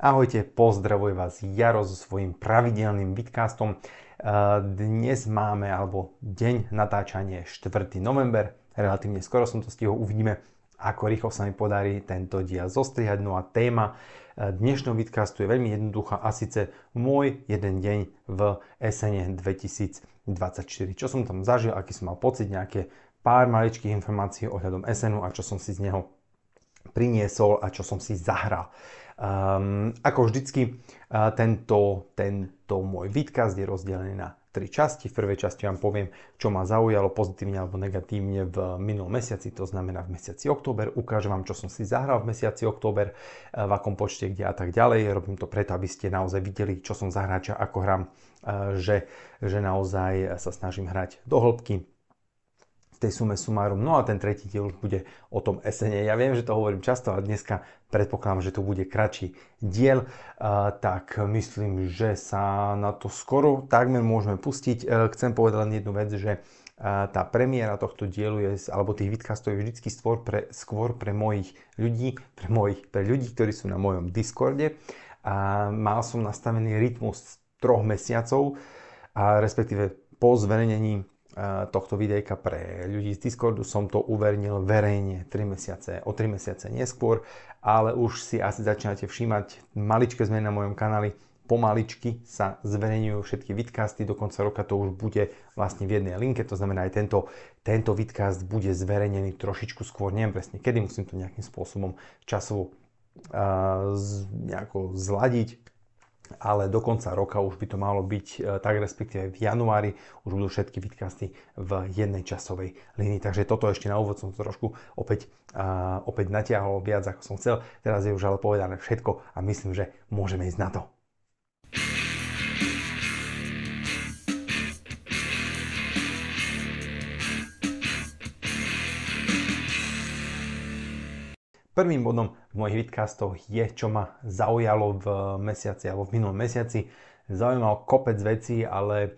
Ahojte, pozdravuj vás Jaro so svojím pravidelným vidcastom. Eh, dnes máme, alebo deň natáčanie 4. november, relatívne skoro som to stihol, uvidíme, ako rýchlo sa mi podarí tento diel zostrihať. No a téma eh, dnešného vidcastu je veľmi jednoduchá a síce môj jeden deň v esene 2024. Čo som tam zažil, aký som mal pocit, nejaké pár maličkých informácií ohľadom SNU a čo som si z neho priniesol a čo som si zahral. Um, ako vždycky, uh, tento, tento môj výtkaz je rozdelený na tri časti. V prvej časti vám poviem, čo ma zaujalo pozitívne alebo negatívne v minulom mesiaci, to znamená v mesiaci október. Ukážem vám, čo som si zahral v mesiaci október, e, v akom počte, kde a tak ďalej. Robím to preto, aby ste naozaj videli, čo som zahráča ako hrám, e, že, že naozaj sa snažím hrať do hĺbky tej sume sumárum. No a ten tretí diel už bude o tom esene. Ja viem, že to hovorím často a dneska predpokladám, že to bude kratší diel, tak myslím, že sa na to skoro takmer môžeme pustiť. E, chcem povedať len jednu vec, že e, tá premiéra tohto dielu je, alebo tých vidcastov je vždycky skôr pre, skôr pre mojich ľudí, pre, mojich, pre ľudí, ktorí sú na mojom Discorde. A mal som nastavený rytmus troch mesiacov, a respektíve po zverejnení tohto videjka pre ľudí z Discordu som to uvernil verejne 3 mesiace, o 3 mesiace neskôr, ale už si asi začínate všímať maličké zmeny na mojom kanáli. Pomaličky sa zverejňujú všetky vidcasty, do konca roka to už bude vlastne v jednej linke, to znamená aj tento, tento vidcast bude zverejnený trošičku skôr, neviem presne kedy, musím to nejakým spôsobom časovo uh, z, nejako zladiť, ale do konca roka už by to malo byť, e, tak respektíve v januári už budú všetky vidcasty v jednej časovej línii. Takže toto ešte na úvod som to trošku opäť, uh, opäť natiahol viac ako som chcel. Teraz je už ale povedané všetko a myslím, že môžeme ísť na to. Prvým bodom v mojich vidcastoch je, čo ma zaujalo v mesiaci alebo v minulom mesiaci. Zaujímal kopec vecí, ale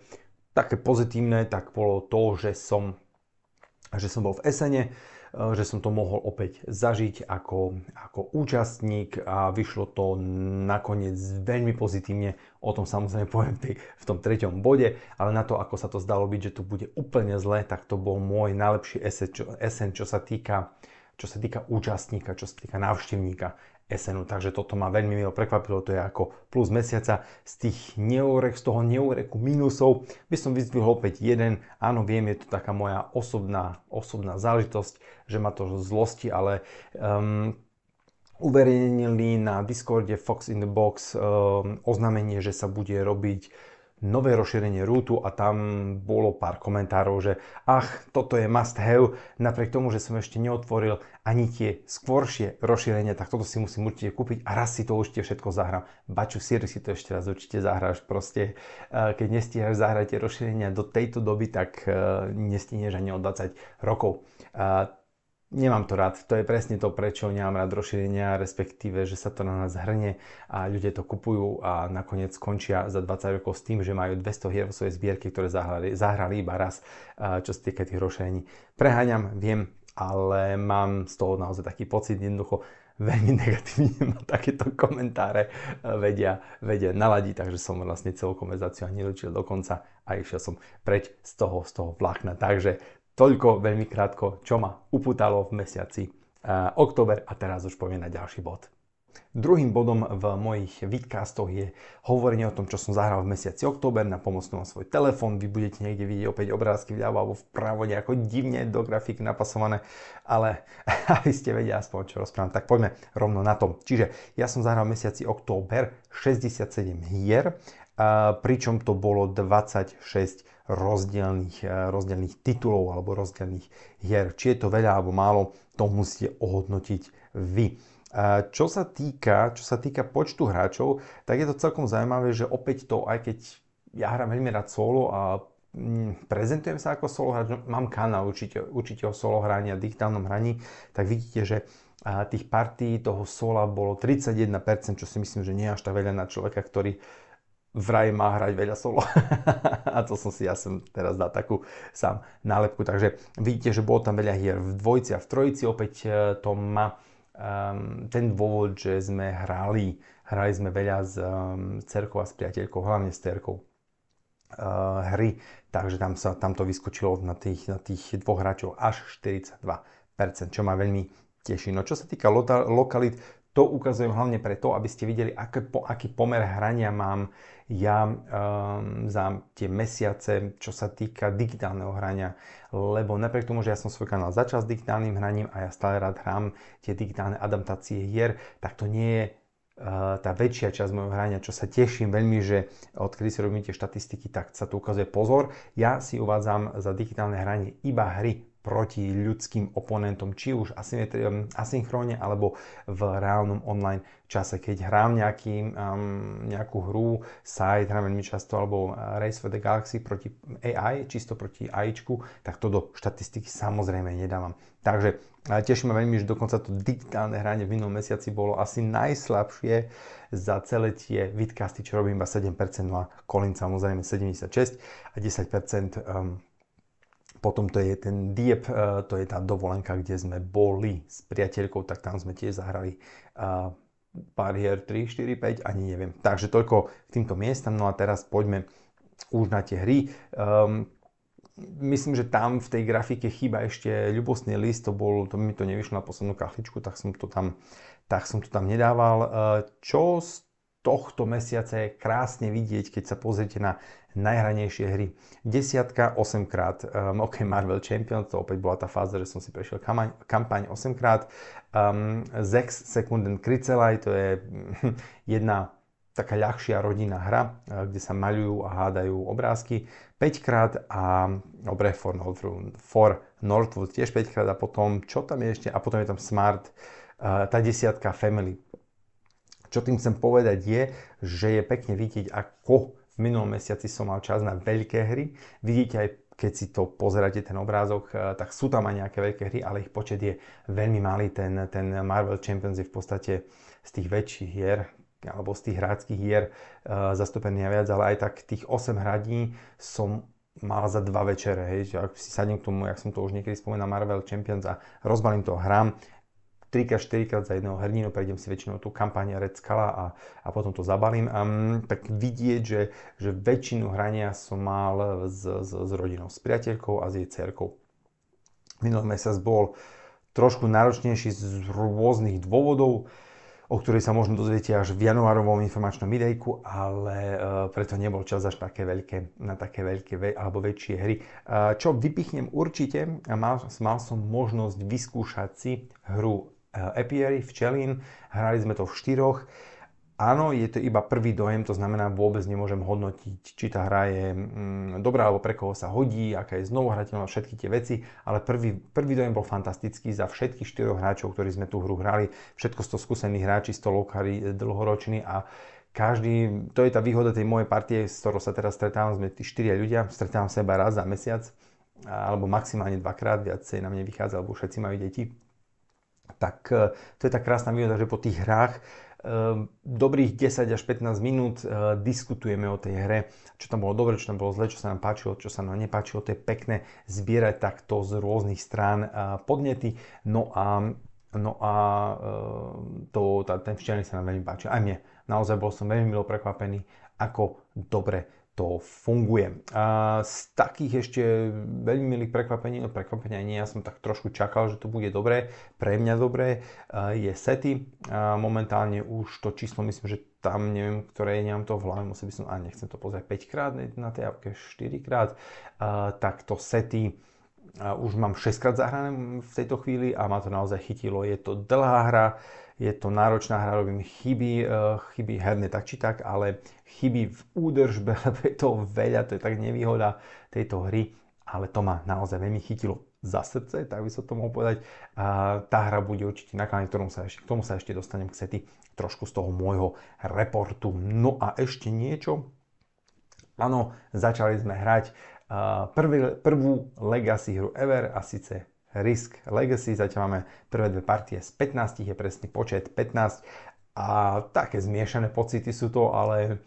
také pozitívne tak bolo to, že som, že som bol v Esene, eh, že som to mohol opäť zažiť ako, ako účastník a vyšlo to nakoniec veľmi pozitívne. O tom samozrejme poviem v tom treťom bode, ale na to, ako sa to zdalo byť, že tu bude úplne zle, tak to bol môj najlepší esen, čo, esen, čo sa týka uh, čo sa týka účastníka, čo sa týka návštevníka SNU. Takže toto ma veľmi milo prekvapilo, to je ako plus mesiaca. Z tých neurek, z toho neureku minusov by som vyzdvihol opäť jeden. Áno, viem, je to taká moja osobná, osobná záležitosť, že ma to zlosti, ale um, uverejnili na Discorde Fox in the Box um, oznámenie, že sa bude robiť nové rozšírenie rútu a tam bolo pár komentárov, že ach, toto je must have, napriek tomu, že som ešte neotvoril ani tie skôršie rozšírenia, tak toto si musím určite kúpiť a raz si to určite všetko zahrám. Baču Siri si to ešte raz určite zahráš, proste e, keď nestíhaš zahrať tie rozšírenia do tejto doby, tak e, nestíneš ani o 20 rokov. E, Nemám to rád. To je presne to, prečo nemám rád rozšírenia, respektíve, že sa to na nás hrne a ľudia to kupujú a nakoniec skončia za 20 rokov s tým, že majú 200 hier vo svojej zbierke, ktoré zahrali, zahrali iba raz, čo sa týka tých rozšírení. Preháňam, viem, ale mám z toho naozaj taký pocit, jednoducho veľmi negatívne ma takéto komentáre e, vedia, vedia naladiť, takže som vlastne celú konverzáciu ani nedočil do a išiel som preč z toho, z toho vlákna. Takže Toľko veľmi krátko, čo ma uputalo v mesiaci eh, október a teraz už poviem na ďalší bod. Druhým bodom v mojich vidcastoch je hovorenie o tom, čo som zahral v mesiaci október. Na pomocnú vám svoj telefón, vy budete niekde vidieť opäť obrázky vľavo alebo vpravo nejako divne do grafík napasované, ale aby ste vedeli aspoň, čo rozprávam, tak poďme rovno na tom. Čiže ja som zahral v mesiaci október 67 hier, eh, pričom to bolo 26 rozdielných, eh, rozdielných titulov alebo rozdielných hier. Či je to veľa alebo málo, to musíte ohodnotiť vy. Eh, čo sa, týka, čo sa týka počtu hráčov, tak je to celkom zaujímavé, že opäť to, aj keď ja hrám veľmi rád solo a mm, prezentujem sa ako solo hráč, no, mám kanál určite, určite o solo hraní a digitálnom hraní, tak vidíte, že eh, tých partí toho sola bolo 31%, čo si myslím, že nie až tak veľa na človeka, ktorý vraj má hrať veľa solo. a to som si, ja som teraz dal takú sám nálepku. Takže vidíte, že bolo tam veľa hier v dvojici a v trojici. Opäť e, to má um, ten dôvod, že sme hrali. Hrali sme veľa s um, cerkou a s priateľkou, hlavne s terkou uh, e, hry. Takže tam, sa, tam to vyskočilo na tých, na tých dvoch hráčov až 42%, čo ma veľmi teší. No čo sa týka lokalít, to ukazujem hlavne preto, aby ste videli, aké, po, aký pomer hrania mám ja um, za tie mesiace, čo sa týka digitálneho hrania. Lebo napriek tomu, že ja som svoj kanál začal s digitálnym hraním a ja stále rád hrám tie digitálne adaptácie hier, tak to nie je eh, tá väčšia časť môjho hrania, čo sa teším veľmi, že odkedy si robím tie štatistiky, tak sa tu ukazuje pozor. Ja si uvádzam za digitálne hranie iba hry, proti ľudským oponentom, či už asynchrone alebo v reálnom online čase. Keď hrám nejaký, um, nejakú hru, site hrám veľmi často, alebo eh, Race for the Galaxy proti AI, čisto proti AI, tak to do štatistiky samozrejme nedávam. Takže eh, teším ma veľmi, že dokonca to digitálne hranie v minulom mesiaci bolo asi najslabšie za celé tie vidcasty, čo robím iba 7%, no a Colin samozrejme 76 a 10% um, potom to je ten Diep, e, to je tá dovolenka, kde sme boli s priateľkou, tak tam sme tiež zahrali pár hier 3, 4, 5, ani neviem. Takže toľko k týmto miestam. No a teraz poďme už na tie hry. Um, myslím, že tam v tej grafike chýba ešte ľubostný list, to, bol, to mi to nevyšlo na poslednú kachličku, tak som to tam, tak som to tam nedával. E, čo z tohto mesiaca je krásne vidieť, keď sa pozriete na najhranejšie hry. Desiatka 8 krát, um, ok Marvel Champions, to opäť bola tá fáza, že som si prešiel kamaň, kampaň 8 krát. Um, Zex Sekunden Kricelaj, to je hm, jedna taká ľahšia rodinná hra, uh, kde sa maľujú a hádajú obrázky 5 krát a um, dobre for Northwood, for Northwood tiež 5 krát a potom čo tam je ešte a potom je tam Smart, uh, tá desiatka Family. Čo tým chcem povedať je, že je pekne vidieť, ako v minulom mesiaci som mal čas na veľké hry. Vidíte aj keď si to pozeráte, ten obrázok, eh, tak sú tam aj nejaké veľké hry, ale ich počet je veľmi malý. Ten, ten Marvel Champions je v podstate z tých väčších hier, alebo z tých hráckých hier uh, zastúpený viac, ale aj tak tých 8 hradí som mal za dva večere, hej, že ak si sadnem k tomu, jak som to už niekedy spomenul, Marvel Champions a rozbalím to, hrám, 3-4 krát za jedného hrdinu, prejdem si väčšinou tú kampaň Red Scala a, a potom to zabalím. A, tak vidieť, že, že väčšinu hrania som mal s, s, s rodinou, s priateľkou a s jej cerkou. Minulý mesiac bol trošku náročnejší z rôznych dôvodov, o ktorej sa možno dozviete až v januárovom informačnom videjku, ale e, preto nebol čas až také veľké, na také veľké alebo väčšie hry. E, čo vypichnem určite, mal, mal som možnosť vyskúšať si hru apiary, eh, včelín. Hrali sme to v štyroch. Áno, je to iba prvý dojem, to znamená vôbec nemôžem hodnotiť, či tá hra je mm, dobrá alebo pre koho sa hodí, aká je znovu hrateľná, všetky tie veci, ale prvý, prvý dojem bol fantastický za všetkých štyroch hráčov, ktorí sme tú hru hrali, všetko 100 skúsení hráči, 100 lokári eh, dlhoroční a každý, to je tá výhoda tej mojej partie, s ktorou sa teraz stretávam, sme tí štyria ľudia, stretávam seba raz za mesiac, alebo maximálne dvakrát, viacej na mne vychádza, lebo všetci majú deti, tak e, to je tá krásna výhoda, že po tých hrách e, dobrých 10 až 15 minút e, diskutujeme o tej hre, čo tam bolo dobre, čo tam bolo zle, čo sa nám páčilo, čo sa nám nepáčilo. To je pekné zbierať takto z rôznych strán podnety. No a, no a to, tá, ten včelník sa nám veľmi páčil. Aj mne. Naozaj bol som veľmi milo prekvapený, ako dobre to funguje. A z takých ešte veľmi milých prekvapení, no prekvapenia nie, ja som tak trošku čakal, že to bude dobré, pre mňa dobré, e, je SETI. A momentálne už to číslo, myslím, že tam neviem, ktoré nemám to v hlave, musel by som, a nechcem to pozrieť 5 krát na tej apke, 4 krát, a, e, tak to SETI a už mám 6 krát zahrané v tejto chvíli a ma to naozaj chytilo. Je to dlhá hra, je to náročná hra, robím chyby, eh, chyby herné tak či tak, ale chyby v údržbe, lebo je to veľa, to je tak nevýhoda tejto hry, ale to ma naozaj veľmi chytilo za srdce, tak by som to mohol povedať. A tá hra bude určite na kanáli, ktorom sa ešte, k tomu sa ešte dostanem k sety trošku z toho môjho reportu. No a ešte niečo. Áno, začali sme hrať prvý, prvú legacy hru ever a síce Risk Legacy. Zatiaľ máme prvé dve partie z 15, je presný počet 15 a také zmiešané pocity sú to, ale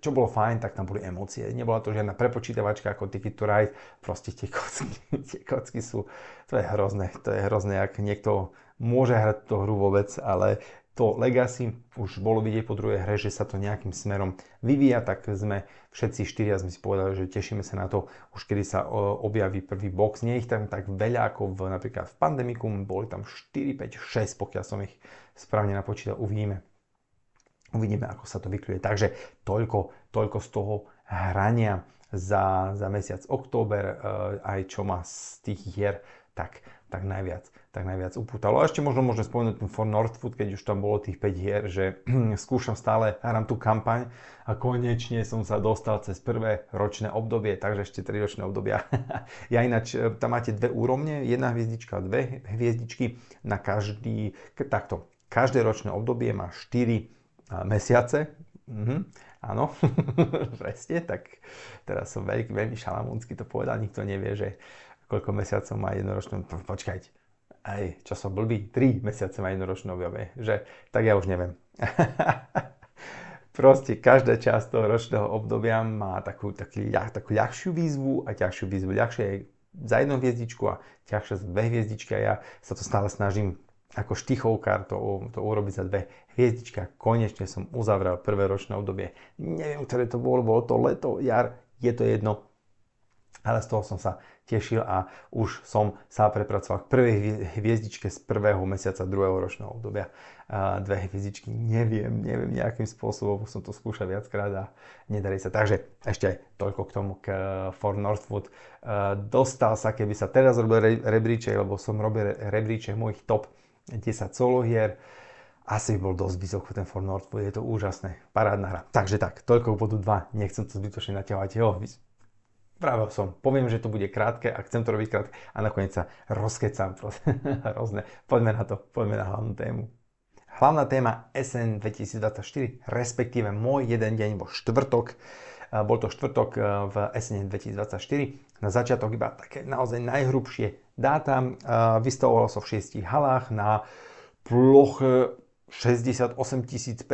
čo bolo fajn, tak tam boli emócie. Nebola to žiadna prepočítavačka ako Ticket to Ride, proste tie kocky, tie kocky sú, to je hrozné, to je hrozné, ak niekto môže hrať tú hru vôbec, ale to Legacy už bolo vidieť po druhej hre, že sa to nejakým smerom vyvíja, tak sme všetci štyria sme si povedali, že tešíme sa na to, už kedy sa e, objaví prvý box. Nie ich tam tak veľa ako v, napríklad v pandemiku, boli tam 4, 5, 6, pokiaľ som ich správne napočítal, uvidíme. Uvidíme, ako sa to vykľuje. Takže toľko, toľko z toho hrania za, za mesiac október, e, aj čo má z tých hier, tak, tak najviac tak najviac upútalo. A ešte možno môžem spomenúť ten For Northwood, keď už tam bolo tých 5 hier, že skúšam stále, hrám tú kampaň a konečne som sa dostal cez prvé ročné obdobie, takže ešte 3 ročné obdobia. ja ináč, e, tam máte dve úrovne, jedna hviezdička, dve hviezdičky na každý, takto, každé ročné obdobie má 4 mesiace, Mhm, áno, presne, tak teraz som veľký, veľmi šalamúnsky to povedal, nikto nevie, že koľko mesiacov má jednoročné, počkajte, aj, čo som blbý, 3 mesiace má jednoročné obdobie, že tak ja už neviem. Proste každá časť toho ročného obdobia má takú, takú, takú ľahšiu výzvu a ťažšiu výzvu. Ľahšie je za jednu hviezdičku a ťažšie za dve hviezdičky a ja sa to stále snažím ako štichovkár to, to urobiť za dve hviezdička. Konečne som uzavrel prvé ročné obdobie. Neviem, ktoré to bolo, bolo to leto, jar, je to jedno, ale z toho som sa tešil a už som sa prepracoval k prvej hviezdičke z prvého mesiaca druhého ročného obdobia. dve hviezdičky, neviem, neviem nejakým spôsobom, som to skúšal viackrát a nedarí sa. Takže ešte aj toľko k tomu k eh, For Northwood. Eh, dostal sa, keby sa teraz robil rebríče, lebo som robil rebríče mojich top 10 hier, asi bol dosť vysoko ten For Northwood, je to úžasné, parádna hra. Takže tak, toľko k bodu 2, nechcem to zbytočne naťahovať, jo, Práve som, poviem, že to bude krátke a chcem to robiť krátke a nakoniec sa rozkecam. Rôzne. Poďme na to, poďme na hlavnú tému. Hlavná téma SN 2024, respektíve môj jeden deň vo štvrtok. Bol to štvrtok e, v SN 2024. Na začiatok iba také naozaj najhrubšie dáta. sa so v šiestich halách na ploche 68 528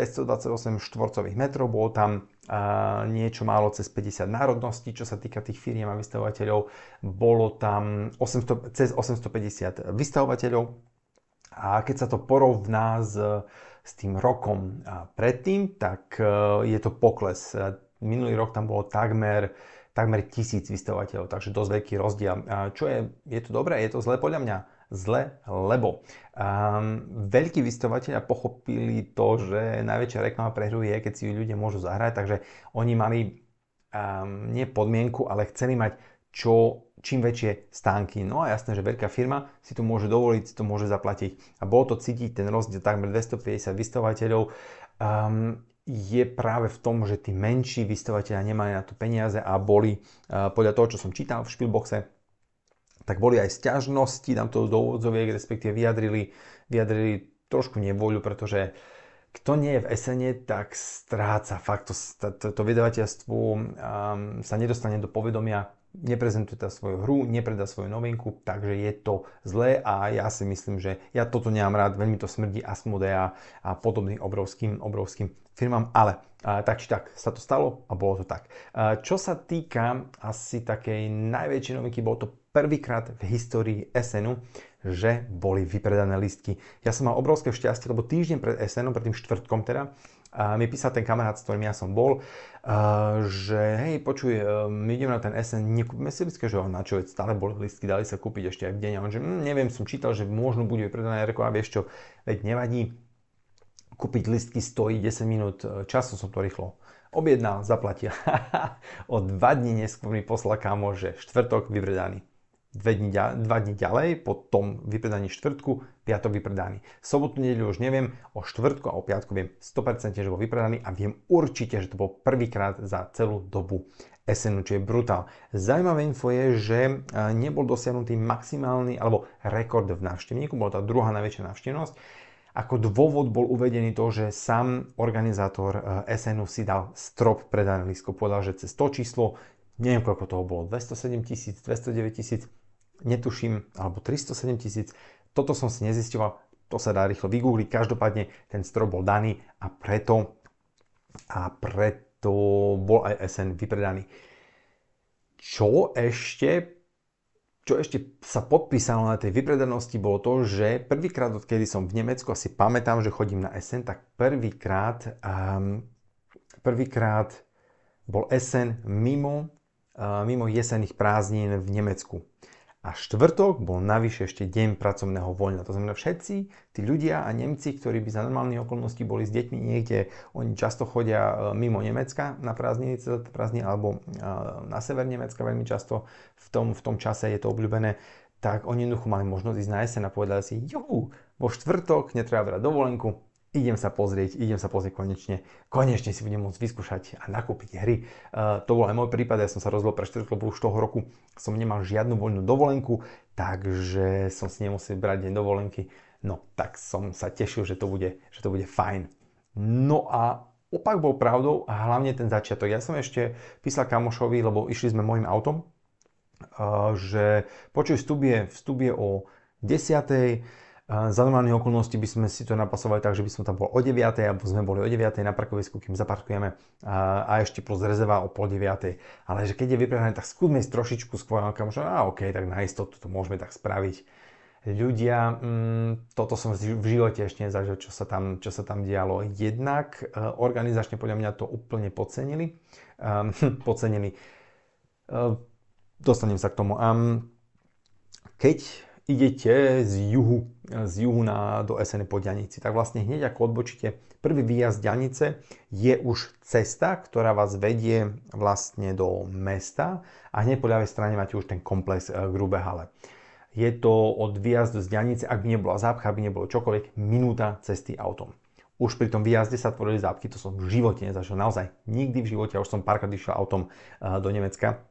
štvorcových metrov, bolo tam uh, niečo málo cez 50 národností, čo sa týka tých firiem a vystavovateľov, bolo tam 800, cez 850 vystavovateľov a keď sa to porovná s, s tým rokom predtým, tak uh, je to pokles. E, minulý rok tam bolo takmer takmer tisíc vystavovateľov, takže dosť veľký rozdiel. A čo je, je to dobré, je to zlé podľa mňa? zle, lebo um, veľkí vystavateľia pochopili to, že najväčšia reklama pre hru je, keď si ju ľudia môžu zahrať, takže oni mali um, nie podmienku, ale chceli mať čo čím väčšie stánky. No a jasné, že veľká firma si to môže dovoliť, si to môže zaplatiť. A bolo to cítiť ten rozdiel takmer 250 vystavateľov. Um, je práve v tom, že tí menší vystavateľia nemali na to peniaze a boli uh, podľa toho, čo som čítal v špilboxe, tak boli aj sťažnosti, tamto to do úvodzoviek, respektíve vyjadrili, vyjadrili trošku nevôľu, pretože kto nie je v esene, tak stráca fakt. To, to, to vydavateľstvo um, sa nedostane do povedomia, neprezentuje tá teda svoju hru, nepredá svoju novinku, takže je to zlé a ja si myslím, že ja toto nemám rád, veľmi to smrdí Asmodea a podobným obrovským, obrovským firmám, ale uh, tak či tak sa to stalo a bolo to tak. Uh, čo sa týka asi takej najväčšej novinky, bolo to prvýkrát v histórii SNU, že boli vypredané listky. Ja som mal obrovské šťastie, lebo týždeň pred SNU, pred tým štvrtkom teda, a mi písal ten kamarát, s ktorým ja som bol, že hej, počuj, e, my ideme na ten SN, nekúpime si listky, že na čo, stále boli listky, dali sa kúpiť ešte aj v deň. A on že, hm, neviem, som čítal, že možno bude predané, reko, a vieš čo, veď nevadí, kúpiť listky stojí 10 minút, e, času, som to rýchlo objednal, zaplatil. o dva dní neskôr mi poslal kamo, že štvrtok vybredaný dva dni, dva dni ďalej, po tom vypredaní štvrtku, piatok vypredaný. Sobotu, nedeľu už neviem, o štvrtku a o piatku viem 100% že bol vypredaný a viem určite, že to bol prvýkrát za celú dobu SNU, čo je brutál. Zajímavé info je, že e, nebol dosiahnutý maximálny alebo rekord v návštevníku, bola tá druhá najväčšia návštevnosť. Ako dôvod bol uvedený to, že sám organizátor e, SNU si dal strop predané lísko, povedal, že cez to číslo, neviem koľko toho bolo, 207 tisíc, 209 tisíc, netuším, alebo 307 tisíc. Toto som si nezistoval, to sa dá rýchlo vygoogliť. Každopádne ten strop bol daný a preto, a preto bol aj SN vypredaný. Čo ešte čo ešte sa podpísalo na tej vypredanosti, bolo to, že prvýkrát, odkedy som v Nemecku, asi pamätám, že chodím na SN, tak prvýkrát um, prvýkrát bol SN mimo, uh, mimo jesenných prázdnin v Nemecku. A štvrtok bol navyše ešte deň pracovného voľna. To znamená, všetci tí ľudia a Nemci, ktorí by za normálnych okolností boli s deťmi niekde, oni často chodia e, mimo Nemecka na prázdniny, teda prázdni, alebo e, na sever Nemecka veľmi často, v tom, v tom čase je to obľúbené, tak oni jednoducho mali možnosť ísť na jeseň a povedali si, juhu, vo štvrtok netreba brať dovolenku, idem sa pozrieť, idem sa pozrieť konečne, konečne si budem môcť vyskúšať a nakúpiť hry. Uh, to bol aj môj prípad, ja som sa rozhodol pre 4 klubu už toho roku som nemal žiadnu voľnú dovolenku, takže som si nemusel brať deň dovolenky. No, tak som sa tešil, že to bude, že to bude fajn. No a opak bol pravdou a hlavne ten začiatok. Ja som ešte písal kamošovi, lebo išli sme môjim autom, uh, že počuj, vstup je, vstup je o 10. Za normálnych okolností by sme si to napasovali tak, že by som tam bol o 9, alebo sme boli o 9 na parkovisku, kým zaparkujeme a, a ešte plus rezerva o pol 9. Ale že keď je vyprávané, tak skúsme ísť trošičku skôr, ale no, kamoš, a OK, tak na istotu to môžeme tak spraviť. Ľudia, mm, toto som v živote ešte nezažil, čo sa tam, čo sa tam dialo. Jednak e, organizačne podľa mňa to úplne podcenili. Um, podcenili. Um, dostanem sa k tomu. Um, keď idete z juhu, z juhu na, do SN po dianici, tak vlastne hneď ako odbočíte prvý výjazd dianice je už cesta, ktorá vás vedie vlastne do mesta a hneď po ľavej strane máte už ten komplex eh, Grube Hale. Je to od výjazdu z dianice, ak by nebola zápcha, ak by nebolo čokoľvek, minúta cesty autom už pri tom výjazde sa tvorili zápky, to som v živote nezažil, naozaj nikdy v živote, už som párkrát išiel autom eh, do Nemecka,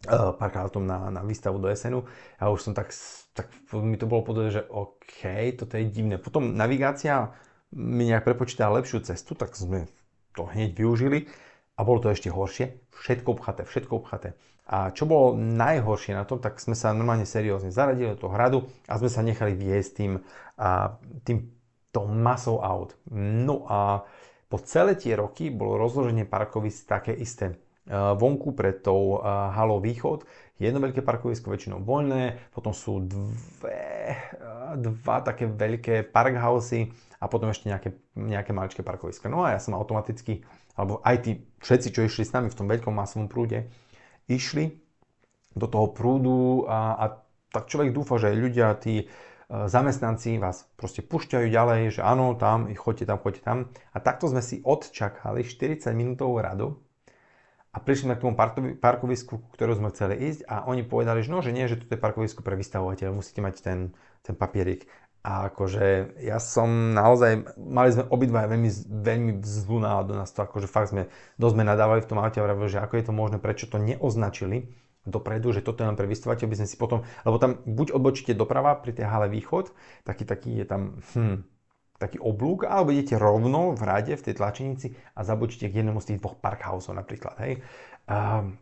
E, párkrát o tom na, na výstavu do SNU a už som tak, tak mi to bolo podobné, že OK, toto je divné. Potom navigácia mi nejak prepočítala lepšiu cestu, tak sme to hneď využili a bolo to ešte horšie. Všetko obchaté, všetko obchaté. A čo bolo najhoršie na tom, tak sme sa normálne seriózne zaradili do toho hradu a sme sa nechali viesť tým, a, tým to masou aut. No a po celé tie roky bolo rozloženie parkovisk také isté Eh, vonku pred tou eh, halou východ. Jedno veľké parkovisko väčšinou voľné, potom sú dve, eh, dva také veľké parkhousy a potom ešte nejaké, nejaké maličké parkoviska. No a ja som automaticky, alebo aj tí všetci, čo išli s nami v tom veľkom masovom prúde, išli do toho prúdu a, a tak človek dúfa, že ľudia, tí zamestnanci vás proste pušťajú ďalej, že áno, tam, chodte tam, chodte tam. A takto sme si odčakali 40 minútovú radu a prišli sme k tomu parkovisku, ku ktorú sme chceli ísť a oni povedali, že no, že nie, že toto je parkovisko pre vystavovateľov, musíte mať ten, ten papierik. A akože ja som naozaj, mali sme obidva veľmi, veľmi zlú náladu na to, akože fakt sme, dosť sme nadávali v tom aute a vravili, že ako je to možné, prečo to neoznačili dopredu, že toto je len pre vystavovateľ, by sme si potom, lebo tam buď odbočíte doprava pri tej hale východ, taký, taký je tam, hm, taký oblúk, alebo idete rovno v rade v tej tlačenici a zabočíte k jednému z tých dvoch parkhausov napríklad. Hej. Um,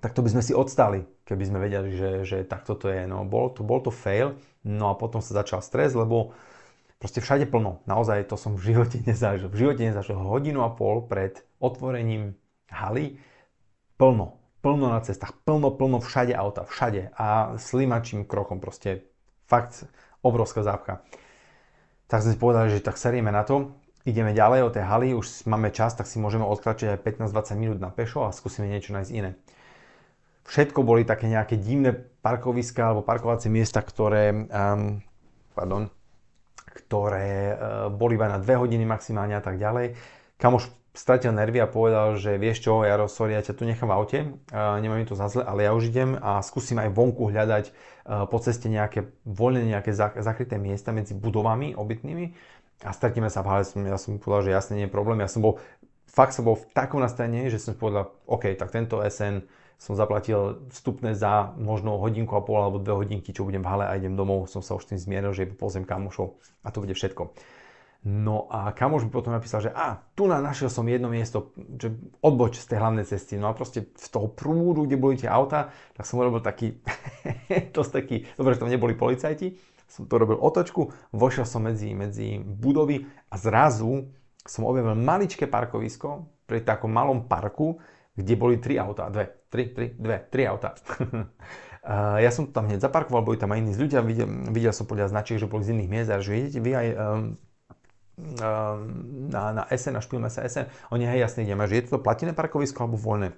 tak to by sme si odstali, keby sme vedeli, že, že takto to je. No, bol, to, bol to fail, no a potom sa začal stres, lebo proste všade plno. Naozaj to som v živote nezažil. V živote nezažil hodinu a pol pred otvorením haly plno. Plno na cestách, plno, plno všade auta, všade. A slimačím krokom proste fakt obrovská zápcha tak sme si povedali, že tak serieme na to, ideme ďalej od tej haly, už máme čas, tak si môžeme odkračiť aj 15-20 minút na pešo a skúsime niečo nájsť iné. Všetko boli také nejaké divné parkoviska alebo parkovacie miesta, ktoré, um, pardon, ktoré uh, boli iba na 2 hodiny maximálne a tak ďalej. Kamoš stratil nervy a povedal, že vieš čo, Jaro, sorry, ja ťa tu nechám v aute, nemám mi to za zle, ale ja už idem a skúsim aj vonku hľadať e, po ceste nejaké voľné, nejaké zakryté miesta medzi budovami obytnými a stretneme sa v hale. Ja som povedal, že jasne, nie je problém. Ja som bol, fakt som bol v takom nastavení, že som povedal, OK, tak tento SN som zaplatil vstupné za možno hodinku a pol alebo dve hodinky, čo budem v hale a idem domov, som sa už tým zmieril, že pozem kamošov a to bude všetko. No a kamoš mi potom napísal, že a, tu na našiel som jedno miesto, že odboč z tej hlavnej cesty. No a proste v toho prúdu, kde boli tie auta, tak som urobil taký, dosť taký, dobre, že tam neboli policajti, som to robil otočku, vošiel som medzi, medzi budovy a zrazu som objavil maličké parkovisko pri takom malom parku, kde boli tri auta, dve, tri, tri, dve, tri auta. ja som to tam hneď zaparkoval, boli tam aj iní ľudia, videl, videl som podľa značiek, že boli z iných miest a že idete vy aj um, Ehm, na, na SN na špilme sa SN. Oni, hej, jasne ideme, že je to platené parkovisko alebo voľné.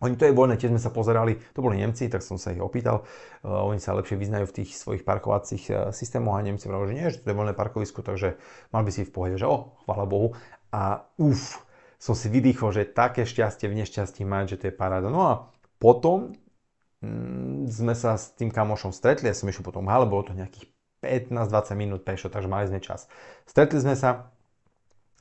Oni to je voľné, tiež sme sa pozerali, to boli Nemci, tak som sa ich opýtal, uh, oni sa lepšie vyznajú v tých svojich parkovacích uh, systémoch a Nemci hovorili, že nie, že to je voľné parkovisko, takže mal by si v pohode, že o, chvála Bohu. A uf, som si vydýchol, že také šťastie v nešťastí mať, že to je paráda. No a potom mm, sme sa s tým kamošom stretli, ja som išiel potom alebo bolo to nejakých 15-20 minút pešo, takže mali sme čas. Stretli sme sa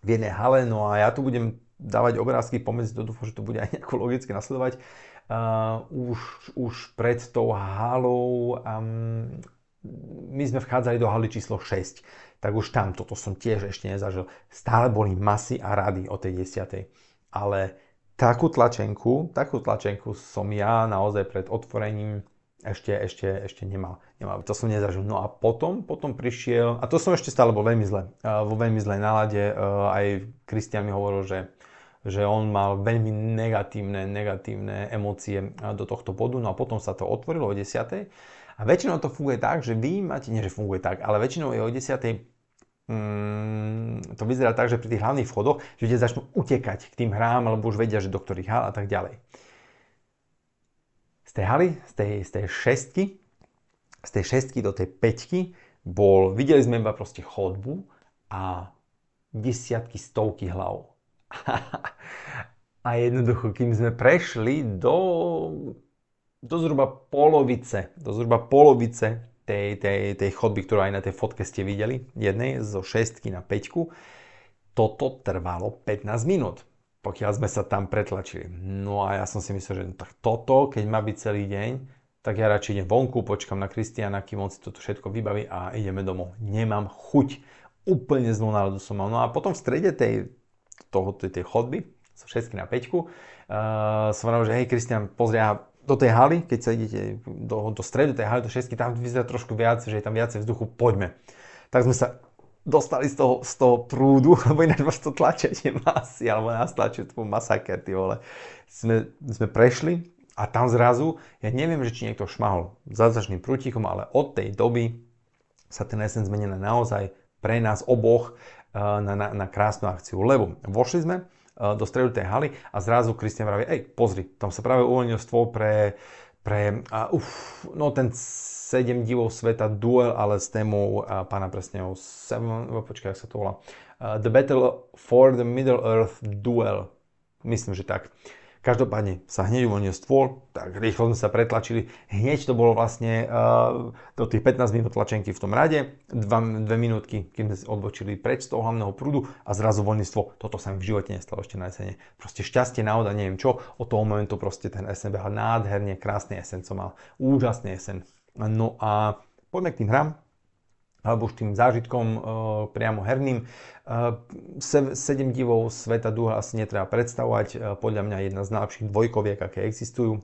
v jednej hale, no a ja tu budem dávať obrázky pomedzi to, dúfam, že to bude aj nejako logicky nasledovať. Uh, už, už pred tou halou um, my sme vchádzali do haly číslo 6, tak už tam toto som tiež ešte nezažil. Stále boli masy a rady o tej 10. Ale takú tlačenku, takú tlačenku som ja naozaj pred otvorením ešte, ešte, ešte nemal, nemal. To som nezažil. No a potom, potom prišiel, a to som ešte stále bol veľmi zle, vo veľmi zlej nálade. E, aj Kristian mi hovoril, že, že on mal veľmi negatívne, negatívne emócie e, do tohto bodu. No a potom sa to otvorilo o 10. A väčšinou to funguje tak, že vy máte, nie že funguje tak, ale väčšinou je o 10. Mm, to vyzerá tak, že pri tých hlavných vchodoch, že ľudia začnú utekať k tým hrám, alebo už vedia, že do ktorých hál a tak ďalej z tej haly, z tej, z tej šestky, z tej šestky do tej peťky bol, videli sme iba proste chodbu a desiatky, stovky hlav. a jednoducho, kým sme prešli do, do zhruba polovice, do zhruba polovice tej, tej, tej chodby, ktorú aj na tej fotke ste videli, jednej zo šestky na peťku, toto trvalo 15 minút pokiaľ sme sa tam pretlačili. No a ja som si myslel, že no tak toto, keď má byť celý deň, tak ja radšej idem vonku, počkam na Kristiana, kým on si toto všetko vybaví a ideme domov. Nemám chuť. Úplne zlú náladu som mal. No a potom v strede tej, toho, tej, tej chodby, sa všetky na peťku, uh, som hovoril, že hej Kristian, pozri, do tej haly, keď sa idete do, do stredu tej haly, do šestky, tam vyzerá trošku viac, že je tam viacej vzduchu, poďme. Tak sme sa dostali z toho, z toho prúdu, lebo ináč vás to tie masy, alebo nás tlačia to masaker, ty vole. Sme, sme prešli a tam zrazu, ja neviem, že či niekto šmahol zázračným prútikom, ale od tej doby sa ten SN zmenil naozaj pre nás oboch eh, na, na, na krásnu akciu. Lebo vošli sme eh, do stredu tej haly a zrazu Kristian vraví, ej, pozri, tam sa práve stôl pre pre a, uf, no ten 7 divov sveta duel, ale s témou a, pána presne o 7, no, počkaj, jak sa to volá. Uh, the Battle for the Middle Earth Duel. Myslím, že tak. Uh, Každopádne sa hneď uvoľnil stôl, tak rýchlo sme sa pretlačili. Hneď to bolo vlastne eh, do tých 15 minút tlačenky v tom rade, 2, 2 minútky, kým sme si odbočili preč z toho hlavného prúdu a zrazu stôl. Toto sa mi v živote nestalo ešte na jesene. Proste šťastie, náhoda, neviem čo. Od toho momentu proste ten SN behal nádherne, krásny jesen co mal. Úžasný jesen. No a poďme k tým hram alebo už tým zážitkom e, priamo herným. E, sedem divov sveta duha asi netreba predstavovať. E, podľa mňa jedna z najlepších dvojkoviek, aké existujú.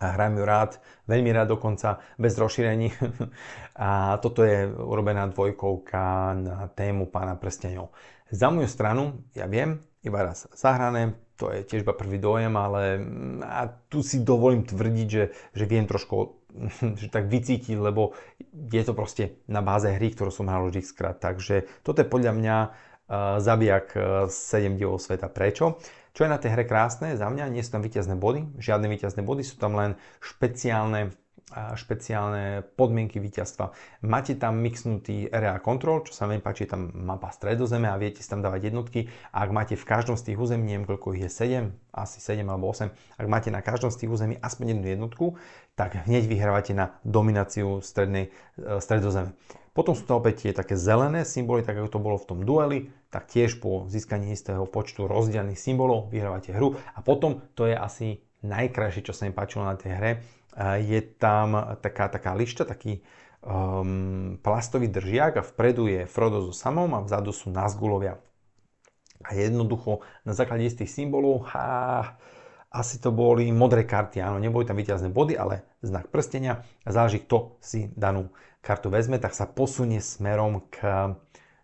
A hrám ju rád, veľmi rád dokonca, bez rozšírení. a toto je urobená dvojkovka na tému pána prstenov. Za moju stranu, ja viem, iba raz zahrané, to je tiež iba prvý dojem, ale mm, a tu si dovolím tvrdiť, že, že viem trošku že tak vycítiť, lebo je to proste na báze hry, ktorú som hral vždy skrát. Takže toto je podľa mňa e, zabijak 7 e, divov sveta. Prečo? Čo je na tej hre krásne? Za mňa nie sú tam vyťazné body, žiadne vyťazné body, sú tam len špeciálne špeciálne podmienky víťazstva. Máte tam mixnutý area control, čo sa mi páči, je tam mapa stredozeme a viete si tam dávať jednotky. A ak máte v každom z tých území, neviem koľko ich je 7, asi 7 alebo 8, ak máte na každom z tých území aspoň jednu jednotku, tak hneď vyhrávate na domináciu strednej, e, stredozeme. Potom sú to opäť tie také zelené symboly, tak ako to bolo v tom dueli, tak tiež po získaní istého počtu rozdielných symbolov vyhrávate hru a potom to je asi najkrajšie, čo sa mi páčilo na tej hre, je tam taká, taká lišta, taký um, plastový držiak a vpredu je Frodo so samom a vzadu sú Nazgulovia. A jednoducho na základe istých symbolov, ha, asi to boli modré karty, áno, neboli tam vyťazné body, ale znak prstenia. Záleží, kto si danú kartu vezme, tak sa posunie smerom k,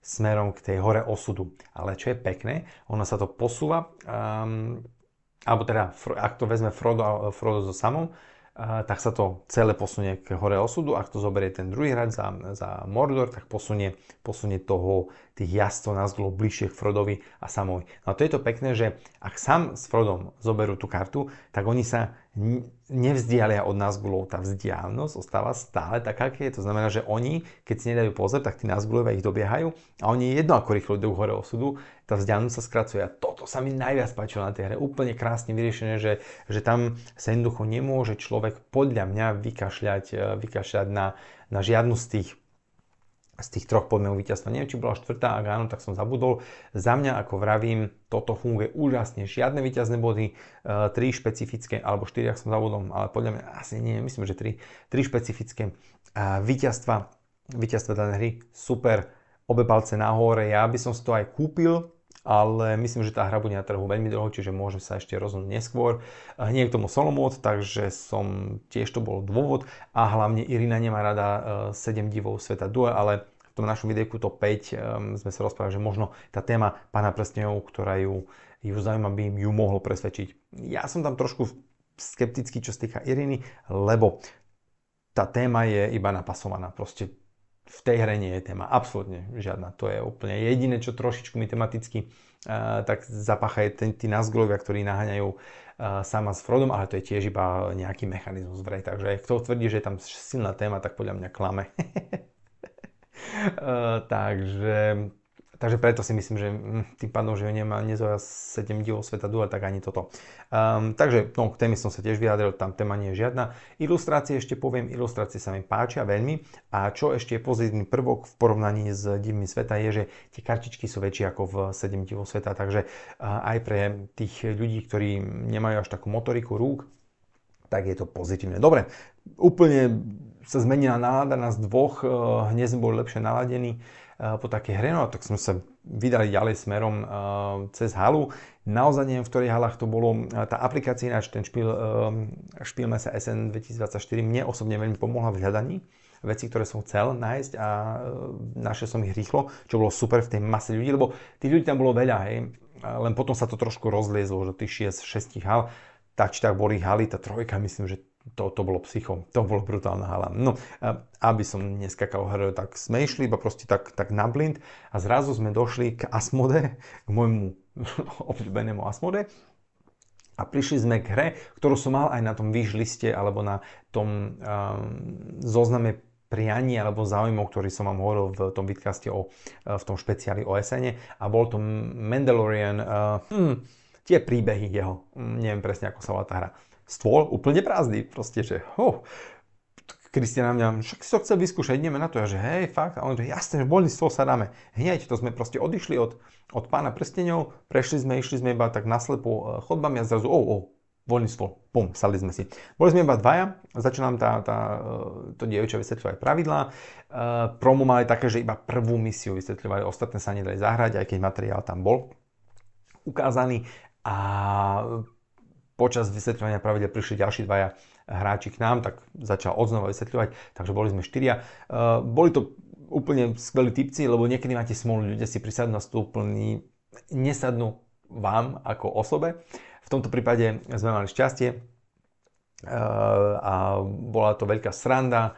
smerom k tej hore osudu. Ale čo je pekné, ona sa to posúva, um, alebo teda, ak to vezme Frodo, Frodo so samom, tak sa to celé posunie k hore osudu. Ak to zoberie ten druhý hráč za, za Mordor, tak posunie, posunie toho tých jazdcov nazdolo bližšie k Frodovi a Samovi. No a to je to pekné, že ak Sam s Frodom zoberú tú kartu, tak oni sa nevzdialia od nás Tá vzdialenosť ostáva stále taká, aké je. To znamená, že oni, keď si nedajú pozor, tak tí Nazgulové ich dobiehajú a oni jedno ako rýchlo idú hore osudu, tá vzdialenosť sa skracuje. A toto sa mi najviac páčilo na tej hre. Úplne krásne vyriešené, že, že tam sa jednoducho nemôže človek podľa mňa vykašľať, e, vykašľať na, na žiadnu z tých z tých troch podmienok víťazstva. Neviem, či bola štvrtá, ak áno, tak som zabudol. Za mňa, ako vravím, toto funguje úžasne. Žiadne víťazné body, e, tri špecifické, alebo štyri ak som zabudol, ale podľa mňa asi nie, myslím, že tri tri špecifické víťazstva, víťazstva danej hry, super, obe palce nahore. Ja by som si to aj kúpil, ale myslím, že tá hra bude na trhu veľmi dlho, čiže môžem sa ešte rozhodnúť neskôr. je k tomu Solomot, takže som tiež to bol dôvod a hlavne Irina nemá rada 7 e, divov sveta Due, ale v tom našom videu to 5 e, sme sa rozprávali, že možno tá téma pána prstňov, ktorá ju, ju zaujíma, by ju mohlo presvedčiť. Ja som tam trošku skeptický, čo sa týka Iriny, lebo tá téma je iba napasovaná. Proste v tej hre nie je téma. Absolútne žiadna. To je úplne jediné, čo trošičku mi tematicky uh, tak zapácha je tí Nazgulovia, ktorí naháňajú uh, sama s Frodom, ale to je tiež iba nejaký mechanizmus v Takže kto tvrdí, že je tam silná téma, tak podľa mňa klame. uh, takže takže preto si myslím, že mm, tým pádom, že nemá nezoja 7 divov sveta duela, tak ani toto. Um, takže no, k téme som sa tiež vyjadril, tam téma nie je žiadna. Ilustrácie ešte poviem, ilustrácie sa mi páčia veľmi a čo ešte je pozitívny prvok v porovnaní s divmi sveta je, že tie kartičky sú väčšie ako v 7 divov sveta, takže uh, aj pre tých ľudí, ktorí nemajú až takú motoriku rúk, tak je to pozitívne. Dobre, úplne sa zmenila nálada nás dvoch, eh, hneď sme boli lepšie naladení. Eh, po také hre, no a tak sme sa vydali ďalej smerom eh, cez halu. Naozaj neviem, v ktorých halách to bolo. Eh, tá aplikácia, ináč ten špil, špil mesa SN 2024 mne osobne veľmi pomohla v hľadaní veci, ktoré som chcel nájsť a našiel som ich rýchlo, čo bolo super v tej mase ľudí, lebo tých ľudí tam bolo veľa, hej. Len potom sa to trošku rozliezlo, že tých 6, 6 hal, tak či tak boli haly, tá trojka, myslím, že to, to bolo psycho, to bolo brutálna hala. No, aby som neskakal hru, tak sme išli iba proste tak, tak na blind a zrazu sme došli k Asmode, k môjmu obľúbenému Asmode a prišli sme k hre, ktorú som mal aj na tom výžliste alebo na tom um, zozname prianí alebo záujmov, ktorý som vám hovoril v tom vidcaste o, e, v tom špeciáli o esene. a bol to Mandalorian, uh, hm, tie príbehy jeho, mm, neviem presne ako sa volá tá hra stôl úplne prázdny. Proste, že oh, Kristiana mňa, však si to chcel vyskúšať, ideme na to. Ja že hej, fakt. A on že jasne, že voľný stôl sa dáme. Hneď to sme proste odišli od, od pána prstenov, prešli sme, išli sme iba tak naslepo e, chodbami a zrazu, oh, oh, voľný stôl, pum, sali sme si. Boli sme iba dvaja, začala tá, tá, e, to dievča vysvetľovať pravidlá. E, promo mali také, že iba prvú misiu vysvetľovali, ostatné sa nedali zahrať, aj keď materiál tam bol ukázaný. A počas vysvetľovania pravidel prišli ďalší dvaja hráči k nám, tak začal odznova vysvetľovať, takže boli sme štyria. E, boli to úplne skvelí typci, lebo niekedy máte smolu, ľudia si prisadnú na stôl plný, nesadnú vám ako osobe. V tomto prípade sme mali šťastie e, a bola to veľká sranda.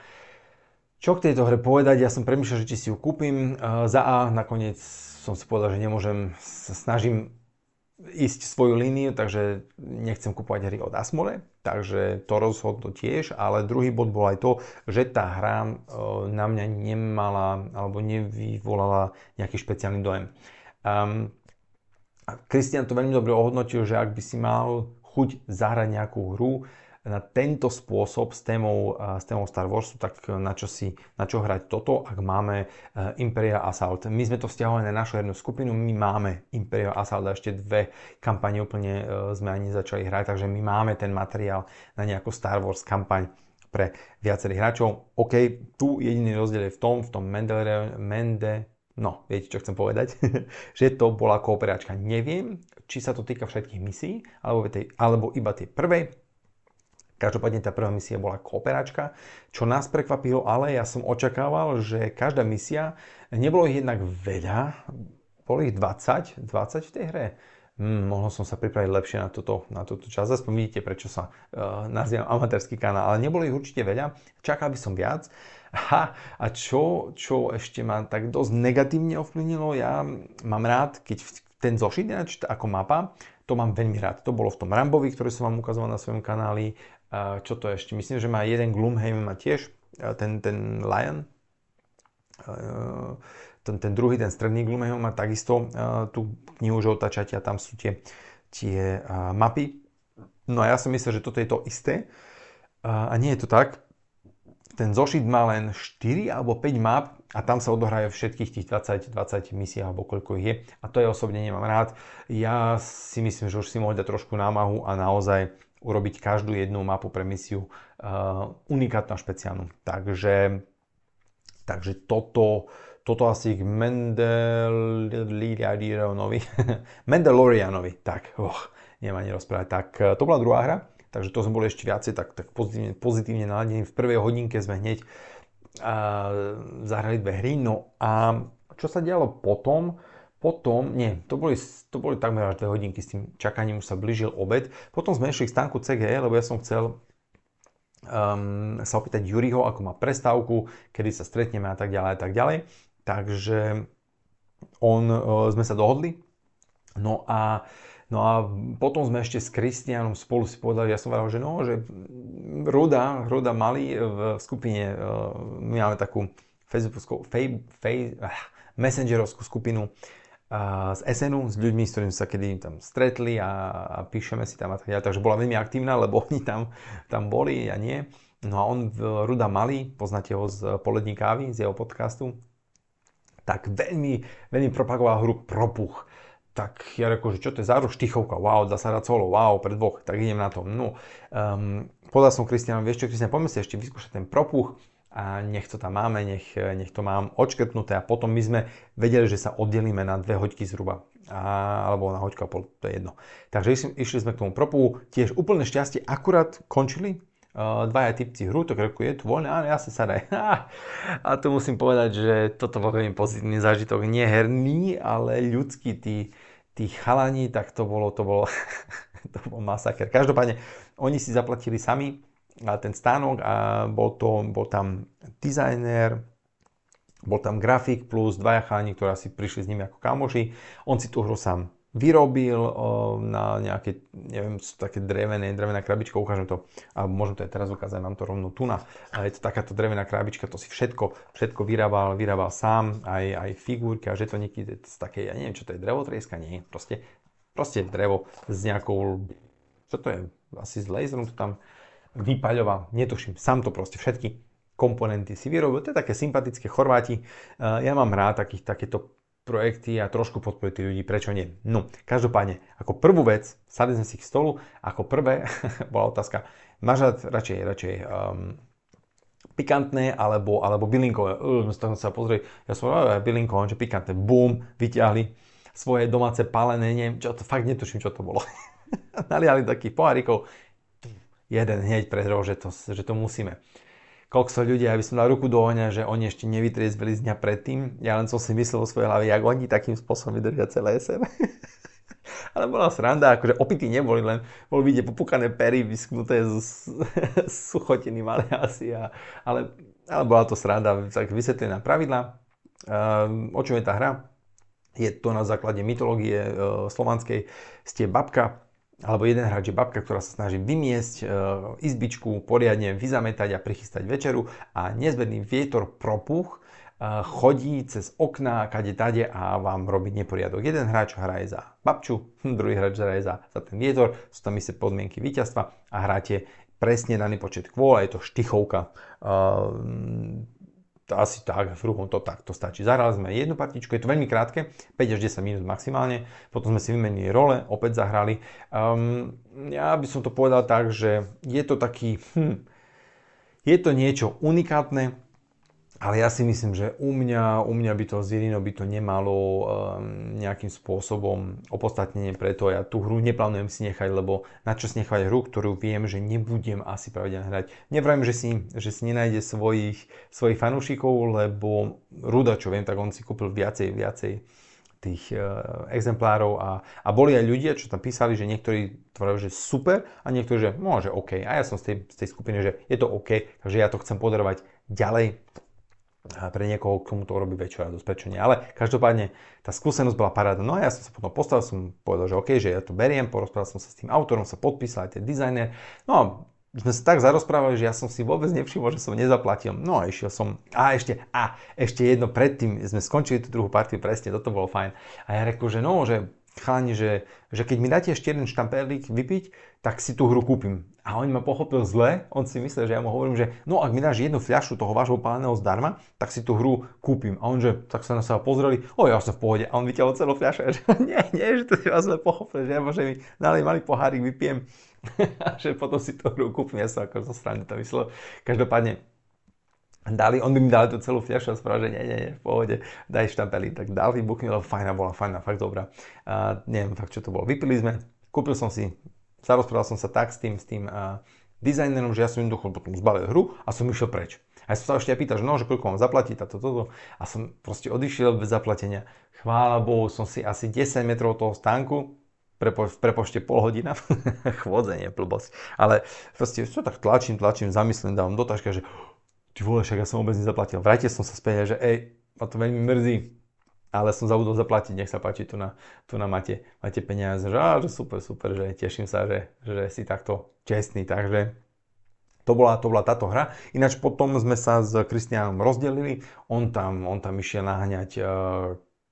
Čo k tejto hre povedať? Ja som premýšľal, že či si ju kúpim. E, za A nakoniec som si povedal, že nemôžem, snažím ísť svoju líniu, takže nechcem kupovať hry od Asmore. takže to rozhodlo tiež, ale druhý bod bol aj to, že tá hra e, na mňa nemala alebo nevyvolala nejaký špeciálny dojem. Um, Kristian to veľmi dobre ohodnotil, že ak by si mal chuť zahrať nejakú hru, na tento spôsob s témou, s témou Star Warsu, tak na čo, si, na čo hrať toto, ak máme e, Imperia Assault. My sme to vzťahovali na našu hernú skupinu, my máme Imperial Assault a ešte dve kampane úplne e, sme ani začali hrať, takže my máme ten materiál na nejakú Star Wars kampaň pre viacerých hráčov. OK, tu jediný rozdiel je v tom, v tom Mendele, Mende, No, viete, čo chcem povedať? že to bola kooperačka. Neviem, či sa to týka všetkých misií, alebo, tej, alebo iba tej prvej Každopádne tá prvá misia bola kooperačka, čo nás prekvapilo, ale ja som očakával, že každá misia, nebolo ich jednak veľa, bolo ich 20, 20 v tej hre. Hmm, mohol som sa pripraviť lepšie na toto, na toto čas. Aspoň vidíte, prečo sa e, nazývam amatérsky kanál, ale nebolo ich určite veľa, čakal by som viac. Ha, a čo, čo ešte ma tak dosť negatívne ovplyvnilo, ja mám rád, keď ten zošit ako mapa, to mám veľmi rád. To bolo v tom Rambovi, ktorý som vám ukazoval na svojom kanáli, čo to ešte? Myslím, že má jeden Gloomhaven má tiež, ten, ten Lion, ten, ten druhý, ten stredný Gloomhaven má takisto tú knihu a tam sú tie, tie mapy. No a ja som myslel, že toto je to isté a nie je to tak. Ten zošit má len 4 alebo 5 map a tam sa odohraje všetkých tých 20, 20 misií alebo koľko ich je. A to ja osobne nemám rád. Ja si myslím, že už si mohol dať trošku námahu a naozaj urobiť každú jednu mapu pre misiu uh, eh, unikátnu a špeciálnu. Takže, takže toto, toto asi k Mandalorianovi. Mandalorianovi, tak, oh, nemá ani rozprávať. Tak, eh, to bola druhá hra, takže to sme boli ešte viacej, tak, tak pozitívne, pozitívne naladení. V prvej hodinke sme hneď uh, zahrali dve hry, no a čo sa dialo potom? Potom, nie, to boli, to boli takmer až 2 hodinky s tým čakaním, už sa blížil obed. Potom sme išli k stánku CGE, lebo ja som chcel um, sa opýtať Juriho, ako má prestávku, kedy sa stretneme a tak ďalej a tak ďalej. Takže on, uh, sme sa dohodli. No a No a potom sme ešte s Kristianom spolu si povedali, ja som vedel, že no, že Roda, Roda Mali e, v skupine, e, my máme takú facebookovskú, fej, fej, ah, messengerovskú skupinu z SNU, s ľuďmi, s ktorými sa kedy tam stretli a, a píšeme si tam a tak ďalej. Takže bola veľmi aktívna, lebo oni tam, tam boli a nie. No a on, Ruda Malý, poznáte ho z Polední kávy, z jeho podcastu, tak veľmi, veľmi propagoval hru Propuch. Tak ja reko, že čo to je za hru? Štichovka, wow, dá sa hrať solo, wow, pre dvoch, tak idem na to. No, um, podal som Kristianom, vieš čo, Kristian, poďme si ešte vyskúšať ten Propuch a nech to tam máme, nech, nech to mám odškrtnuté a potom my sme vedeli, že sa oddelíme na dve hoďky zhruba. A, alebo na hoďku a pol, to je jedno. Takže išli, išli sme k tomu propu, tiež úplne šťastie, akurát končili, uh, dvaja typci hru, to krku je tu voľné, áno, ja sa sadaj. a tu musím povedať, že toto bol veľmi pozitívny zážitok, nie herný, ale ľudský, tí, tí chalani, tak to bolo, to bolo, to bol masaker. Každopádne, oni si zaplatili sami, ten stánok a bol, to, bol tam dizajner, bol tam grafik plus dvaja cháni, ktorí si prišli s nimi ako kamoši. On si tú hru sám vyrobil na nejaké, neviem, sú také drevené, drevená krabička, ukážem to, a môžem to aj teraz ukázať, mám to rovno tu na. Je to takáto drevená krabička, to si všetko, všetko vyrábal, vyrábal sám, aj, aj figurky a že to niekedy z také, ja neviem, čo to je, drevotrieska, nie, proste, proste drevo s nejakou, čo to je, asi s laserom to tam, vypaľoval, netuším, sám to proste všetky komponenty si vyrobil. To je také sympatické Chorváti. Eh, ja mám rád takých, takéto projekty a trošku podporiť tých ľudí, prečo nie. No, každopádne, ako prvú vec, sadli sme si k stolu, ako prvé bola otázka, máš rád radšej, radšej um, pikantné alebo, alebo bylinkové. Uh, sa pozrieť, ja som rád bylinkové, že pikantné. Bum, vyťahli svoje domáce palené, neviem, čo to fakt netuším, čo to bolo. Naliali takých pohárikov, jeden hneď prezrel, že to, že to musíme. Koľko sa ľudia, aby som dal ruku do ohňa, že oni ešte nevytriezveli z dňa predtým. Ja len som si myslel vo svojej hlave, jak oni takým spôsobom vydržia celé SM. Ale bola sranda, akože opity neboli, len bol vidieť popukané pery vysknuté z, z suchotiny malé asi. A, ale, ale bola to sranda, tak vysvetlená pravidla. Um, ehm, o čom je tá hra? Je to na základe mytológie uh, slovanskej. Ste babka, alebo jeden hráč je babka, ktorá sa snaží vymiesť e, izbičku, poriadne vyzametať a prichystať večeru a nezbedný vietor propuch e, chodí cez okná kade tade a vám robí neporiadok. Jeden hráč hraje za babču, druhý hráč hraje za, za ten vietor, sú tam isté podmienky víťazstva a hráte presne daný počet kvôl a je to štychovka. E, asi tak, rukom to takto stačí. Zahrali sme jednu partičku, je to veľmi krátke, 5 až 10 minút maximálne, potom sme si vymenili role, opäť zahrali. Um, ja by som to povedal tak, že je to taký, hm, je to niečo unikátne, ale ja si myslím, že u mňa, u mňa by to z Irino by to nemalo um, nejakým spôsobom opodstatnenie, preto ja tú hru neplánujem si nechať, lebo na čo si nechať hru, ktorú viem, že nebudem asi pravidelne hrať. Nevrajím, že si, že si nenájde svojich, svojich fanúšikov, lebo Ruda, čo viem, tak on si kúpil viacej, viacej tých uh, exemplárov a, a boli aj ľudia, čo tam písali, že niektorí tvrdili, že super a niektorí, že môže no, OK. A ja som z tej, z tej skupiny, že je to OK, takže ja to chcem podarovať ďalej pre niekoho, komu to urobí väčšiu radosť, prečo nie. Ale každopádne tá skúsenosť bola paráda. No a ja som sa potom postavil, som povedal, že OK, že ja to beriem, porozprával som sa s tým autorom, sa podpísal aj ten dizajner. No a sme sa tak zarozprávali, že ja som si vôbec nevšimol, že som nezaplatil. No a išiel som. A ešte, a ešte jedno predtým sme skončili tú druhú partiu, presne, toto bolo fajn. A ja reku, že no, že chalani, že, že keď mi dáte ešte jeden štamperlík vypiť, tak si tú hru kúpim. A on ma pochopil zle, on si myslel, že ja mu hovorím, že no ak mi dáš jednu fľašu toho vášho páleného zdarma, tak si tú hru kúpim. A on že, tak sa na seba pozreli, o ja som v pohode. A on vyťahol celú fľašu. že nie, nie, že to si vás zle pochopil, že ja môžem mi nalej malý pohárik, vypijem. a že potom si tú hru kúpim. Ja som ako zo strany to myslel. Každopádne, dali, on by mi dal tú celú fľašu a spravil, že nie, nie, nie, v pohode, daj štapeli. Tak dali, buknil, fajná bola, fajná, fakt dobrá. A neviem fakt, čo to bolo. Vypili sme, kúpil som si, zarozprával som sa tak s tým, s tým a, dizajnerom, že ja som jednoducho potom zbalil hru a som išiel preč. A ja som sa ešte aj pýtal, že no, že koľko vám zaplatí, toto, toto. A som proste odišiel bez zaplatenia. Chvála Bohu, som si asi 10 metrov toho stánku, prepo, v prepošte pol hodina, chvodzenie, plbosť, Ale proste, čo tak tlačím, tlačím, zamyslím, dávam do taška, že Ty vole, však ja som vôbec nezaplatil. Vrátil som sa späť, že ej, ma to veľmi mrzí, ale som zabudol zaplatiť, nech sa páči, tu na, tu na máte, máte peniaze. Že, á, že super, super, že teším sa, že, že si takto čestný, takže to bola, to bola táto hra. Ináč potom sme sa s Kristiánom rozdelili, on tam, on tam išiel naháňať uh,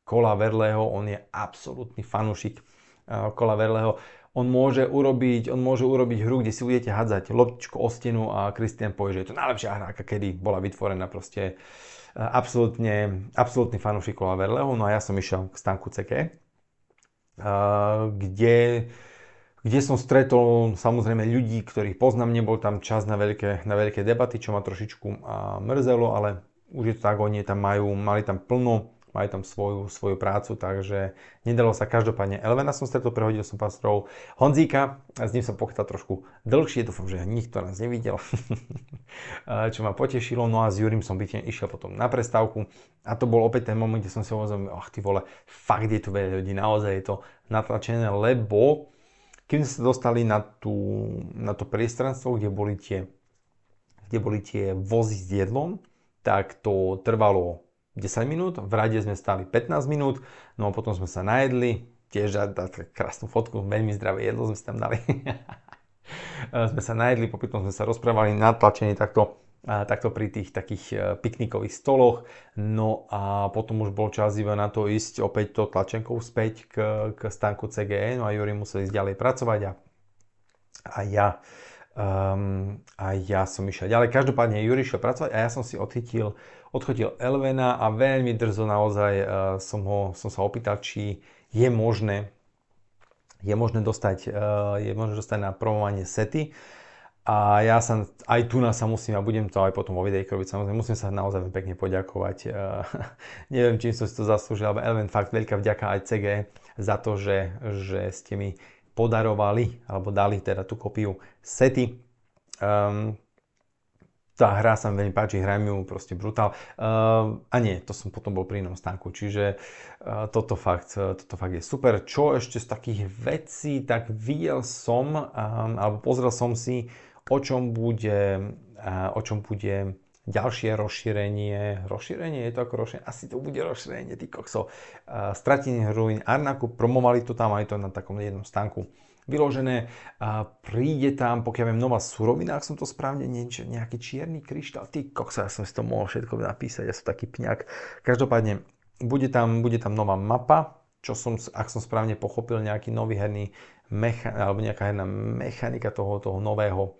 kola Verleho, on je absolútny fanušik uh, eh, kola Verleho on môže urobiť, on môže urobiť hru, kde si budete hádzať loptičku o stenu a Christian povie, že je to najlepšia hra, aká kedy bola vytvorená proste e, absolútne, absolútny fanúšik Verleho. No a ja som išiel k stanku CK, e, kde, kde som stretol samozrejme ľudí, ktorých poznám, nebol tam čas na veľké, na veľké debaty, čo ma trošičku e, mrzelo, ale už je to tak, oni tam majú, mali tam plno majú tam svoju, svoju prácu, takže nedalo sa každopádne. Elvena som stretol, prehodil som pastorov Honzíka, a s ním som pochytal trošku dlhšie, dúfam, že nikto nás nevidel, eh, čo ma potešilo. No a s Jurim som bytne išiel potom na prestávku a to bol opäť ten moment, kde som si uvedomil, ach ty vole, fakt je tu veľa ľudí, naozaj je to natlačené, lebo kým sme sa dostali na, tú, na to priestranstvo, kde boli tie kde boli tie vozy s jedlom, tak to trvalo 10 minút, v rade sme stali 15 minút, no a potom sme sa najedli, tiež dať krásnu fotku, veľmi zdravé jedlo sme si tam dali. sme sa najedli, popytom sme sa rozprávali tlačení takto takto pri tých takých e, piknikových stoloch. No a potom už bol čas iba na to ísť opäť to tlačenkou späť k, k stánku CGE, no a Juri musel ísť ďalej pracovať a, a ja um, a ja som išiel ďalej. Každopádne Juri išiel pracovať a ja som si odchytil odchodil Elvena a veľmi drzo naozaj e, som, ho, som sa opýtal, či je možné, je možné dostať, e, je možné dostať na promovanie sety. A ja sa aj tu na sa musím, a budem to aj potom vo videí robiť, samozrejme, musím sa naozaj pekne poďakovať. E, neviem, čím som si to zaslúžil, ale Elven fakt veľká vďaka aj CG za to, že, že ste mi podarovali, alebo dali teda tú kopiu sety. Um, tá hra sa mi veľmi páči, hrajem ju proste brutál. Uh, a nie, to som potom bol pri inom stánku, čiže uh, toto, fakt, uh, toto fakt je super. Čo ešte z takých vecí, tak videl som, um, alebo pozrel som si, o čom bude, uh, o čom bude ďalšie rozšírenie, rozšírenie je to ako rozšírenie, asi to bude rozšírenie, ty kokso, uh, stratenie heroín Arnaku, promovali to tam aj to na takom jednom stánku vyložené. A príde tam, pokiaľ viem, nová surovina, ak som to správne, niečo, nejaký čierny kryštál. Ty koksa, ja som si to mohol všetko napísať, ja som taký pňak. Každopádne, bude tam, bude tam nová mapa, čo som, ak som správne pochopil, nejaký nový herný mecha, alebo nejaká herná mechanika toho, toho nového,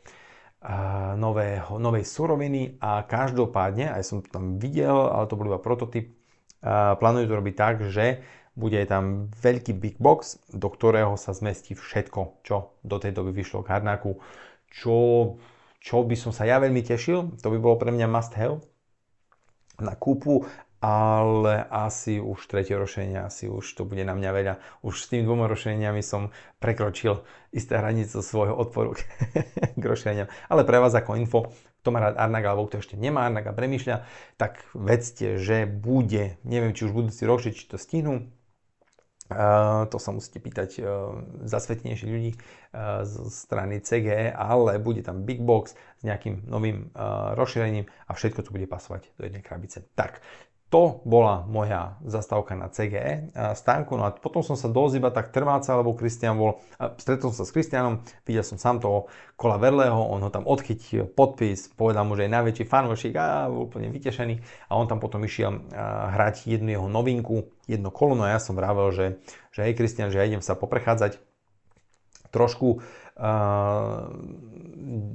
uh, nového, novej suroviny a každopádne, aj som to tam videl, ale to bol iba prototyp, uh, plánujú to robiť tak, že bude tam veľký big box, do ktorého sa zmestí všetko, čo do tej doby vyšlo k Harnaku. Čo, čo by som sa ja veľmi tešil, to by bolo pre mňa must have na kúpu, ale asi už tretie rošenie, asi už to bude na mňa veľa. Už s tými dvoma rošeniami som prekročil isté hranice svojho odporu k rošeniam. Ale pre vás ako info, kto má rád Arnak, alebo kto ešte nemá Arnak a premýšľa, tak vedzte, že bude, neviem či už budúci rok, či to stihnú, to sa musíte pýtať e, zasvetnejších ľudí e, z strany CG, ale bude tam big box s nejakým novým e, rozšírením a všetko to bude pasovať do jednej krabice. Tak, to bola moja zastávka na CGE stánku. No a potom som sa dosť iba tak trváca, lebo Kristian bol, stretol som sa s Kristianom, videl som sám toho kola Verleho, on ho tam odchytil, podpis, povedal mu, že je najväčší fanúšik a bol úplne vytešený. A on tam potom išiel hrať jednu jeho novinku, jedno kolo, no a ja som vravel, že, že hej Kristian, že ja idem sa poprechádzať trošku uh,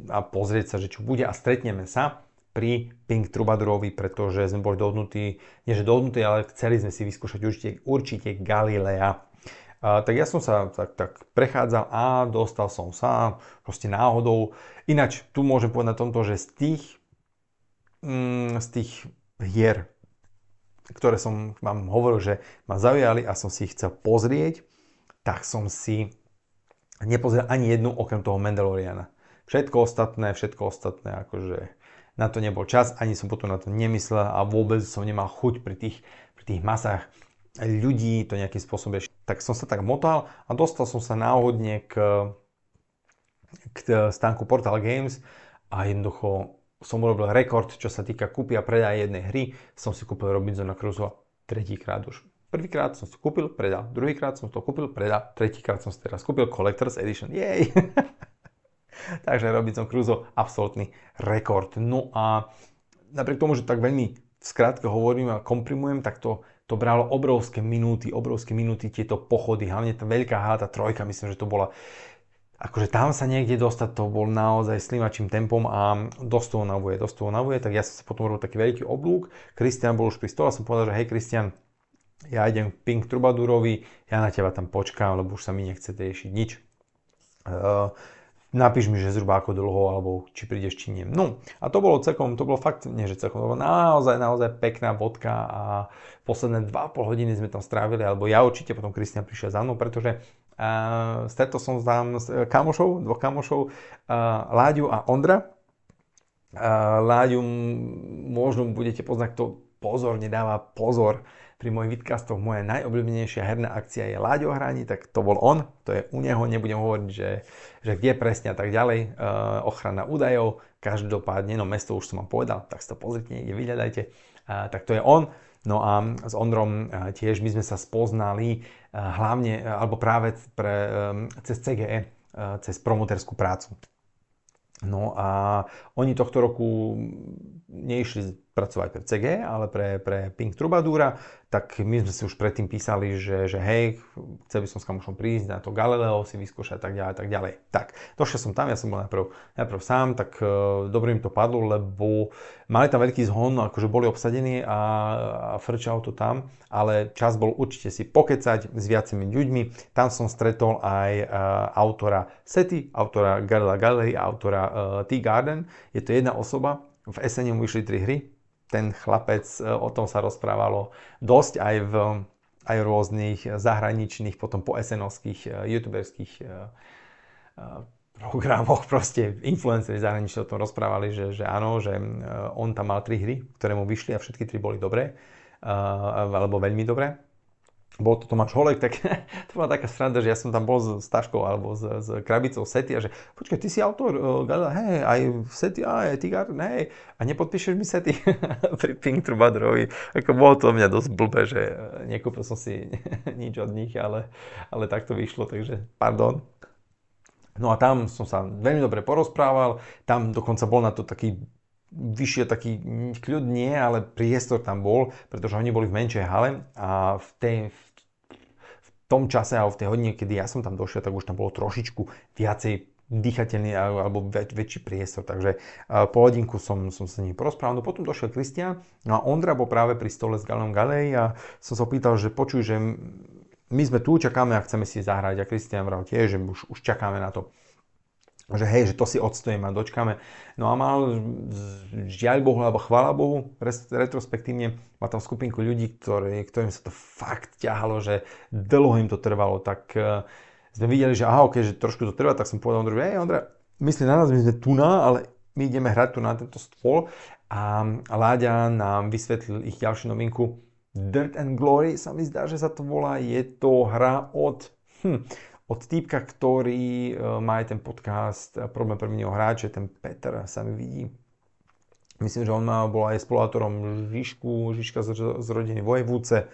a pozrieť sa, že čo bude a stretneme sa pri Pink Trubadurovi, pretože sme boli dohodnutí, nie že dohodnutí, ale chceli sme si vyskúšať určite, určite Galilea. A, tak ja som sa tak, tak prechádzal a dostal som sa proste náhodou. Ináč, tu môžem povedať na tomto, že z tých, mm, z tých hier, ktoré som vám hovoril, že ma zaujali a som si ich chcel pozrieť, tak som si nepozrel ani jednu okrem toho Mandaloriana. Všetko ostatné, všetko ostatné, akože na to nebol čas, ani som potom na to nemyslel a vôbec som nemal chuť pri tých, pri tých masách ľudí to nejakým spôsobom Tak som sa tak motal a dostal som sa náhodne k, k e, stánku Portal Games a jednoducho som urobil rekord, čo sa týka kúpy a predaja jednej hry. Som si kúpil Robinsona Crusoe tretíkrát už. Prvýkrát som si kúpil, predal, druhýkrát som to kúpil, predal, tretíkrát som si teraz kúpil Collector's Edition. Jej! Takže Robinson Crusoe absolútny rekord. No a napriek tomu, že tak veľmi v skratke hovorím a komprimujem, tak to, to bralo obrovské minúty, obrovské minúty tieto pochody, hlavne tá veľká háta trojka, myslím, že to bola akože tam sa niekde dostať, to bol naozaj slimačím tempom a dosť to navuje, dosť to navuje. tak ja som sa potom robil taký veľký oblúk, Kristian bol už pri stole, som povedal, že hej Kristian, ja idem k Pink Trubadurovi, ja na teba tam počkám, lebo už sa mi nechce riešiť nič. Uh, napíš mi, že zhruba ako dlho, alebo či prídeš, či nie. No a to bolo celkom, to bolo fakt, nie že celkom, to bolo naozaj, naozaj pekná vodka a posledné 2,5 hodiny sme tam strávili, alebo ja určite, potom Kristian prišiel za mnou, pretože uh, eh, stretol som tam s eh, kamošov, dvoch kamošov, uh, Láďu a Ondra. Uh, Láďu možno budete poznať, kto pozorne dáva pozor pri mojich vidcastoch moja najobľúbenejšia herná akcia je Láďo hraní, tak to bol on, to je u neho, nebudem hovoriť, že, že kde presne a tak ďalej, e, ochrana údajov, každopádne, no mesto už som vám povedal, tak si to pozrite, niekde vyhľadajte, e, tak to je on. No a s Ondrom e, tiež my sme sa spoznali e, hlavne, e, alebo práve pre, e, cez CGE, e, cez promoterskú prácu. No a oni tohto roku neišli pracovať pre CG, ale pre, pre Pink Trubadúra, tak my sme si už predtým písali, že, že hej, chcel by som s kamošom prísť na to Galileo si vyskúšať tak ďalej, tak ďalej. Tak, došiel som tam, ja som bol najprv, najprv sám, tak e, dobre im to padlo, lebo mali tam veľký zhon, akože boli obsadení a, a frčal to tam, ale čas bol určite si pokecať s viacimi ľuďmi. Tam som stretol aj e, autora Sety, autora Galila Galilei autora e, Tea Garden. Je to jedna osoba, v esene mu vyšli tri hry, ten chlapec, e, o tom sa rozprávalo dosť aj v aj rôznych zahraničných, potom po SNL-ských, e, youtuberských e, programoch proste influenceri zahraničí o tom rozprávali, že, že áno, že on tam mal tri hry, ktoré mu vyšli a všetky tri boli dobré, alebo veľmi dobré bol to Tomáš Holek, tak to bola taká sranda, že ja som tam bol s, s taškou alebo s, s krabicou Sety a že počkaj, ty si autor, uh, hej, aj Sety, aj, Tigar, hej, a nepodpíšeš mi Sety pri Pink Trubadrovi. Ako bolo to mňa dosť blbe, že eh, nekúpil som si nič od nich, ale, ale tak to vyšlo, takže pardon. No a tam som sa veľmi dobre porozprával, tam dokonca bol na to taký vyššie taký kľud nie, ale priestor tam bol, pretože oni boli v menšej hale a v, tej, v tom čase alebo v tej hodine, kedy ja som tam došiel, tak už tam bolo trošičku viacej dýchateľný alebo väč, väčší priestor. Takže po hodinku som, som sa ním porozprával. No potom došiel Kristian, no a Ondra bol práve pri stole s Galom Galej a som sa opýtal, že počuj, že my sme tu, čakáme a chceme si zahrať. A Kristian vral tiež, že už, už čakáme na to že hej, že to si odstojíme a dočkáme. No a mal, žiaľ Bohu, alebo chvála Bohu, retrospektívne má tam skupinku ľudí, ktorý, ktorým sa to fakt ťahalo, že dlho im to trvalo, tak uh, sme videli, že aha, okay, že trošku to trvá, tak som povedal Ondrovi, hej Ondra, myslí na nás, my sme tu na, ale my ideme hrať tu na tento stôl a Láďa nám vysvetlil ich ďalšiu novinku Dirt and Glory, sa mi zdá, že sa to volá, je to hra od hm, od týpka, ktorý e, má aj ten podcast Problém prvního hráče, ten Peter sa mi vidí. Myslím, že on má, bol aj spolátorom Žižku, Žižka z, z rodiny Vojevúce.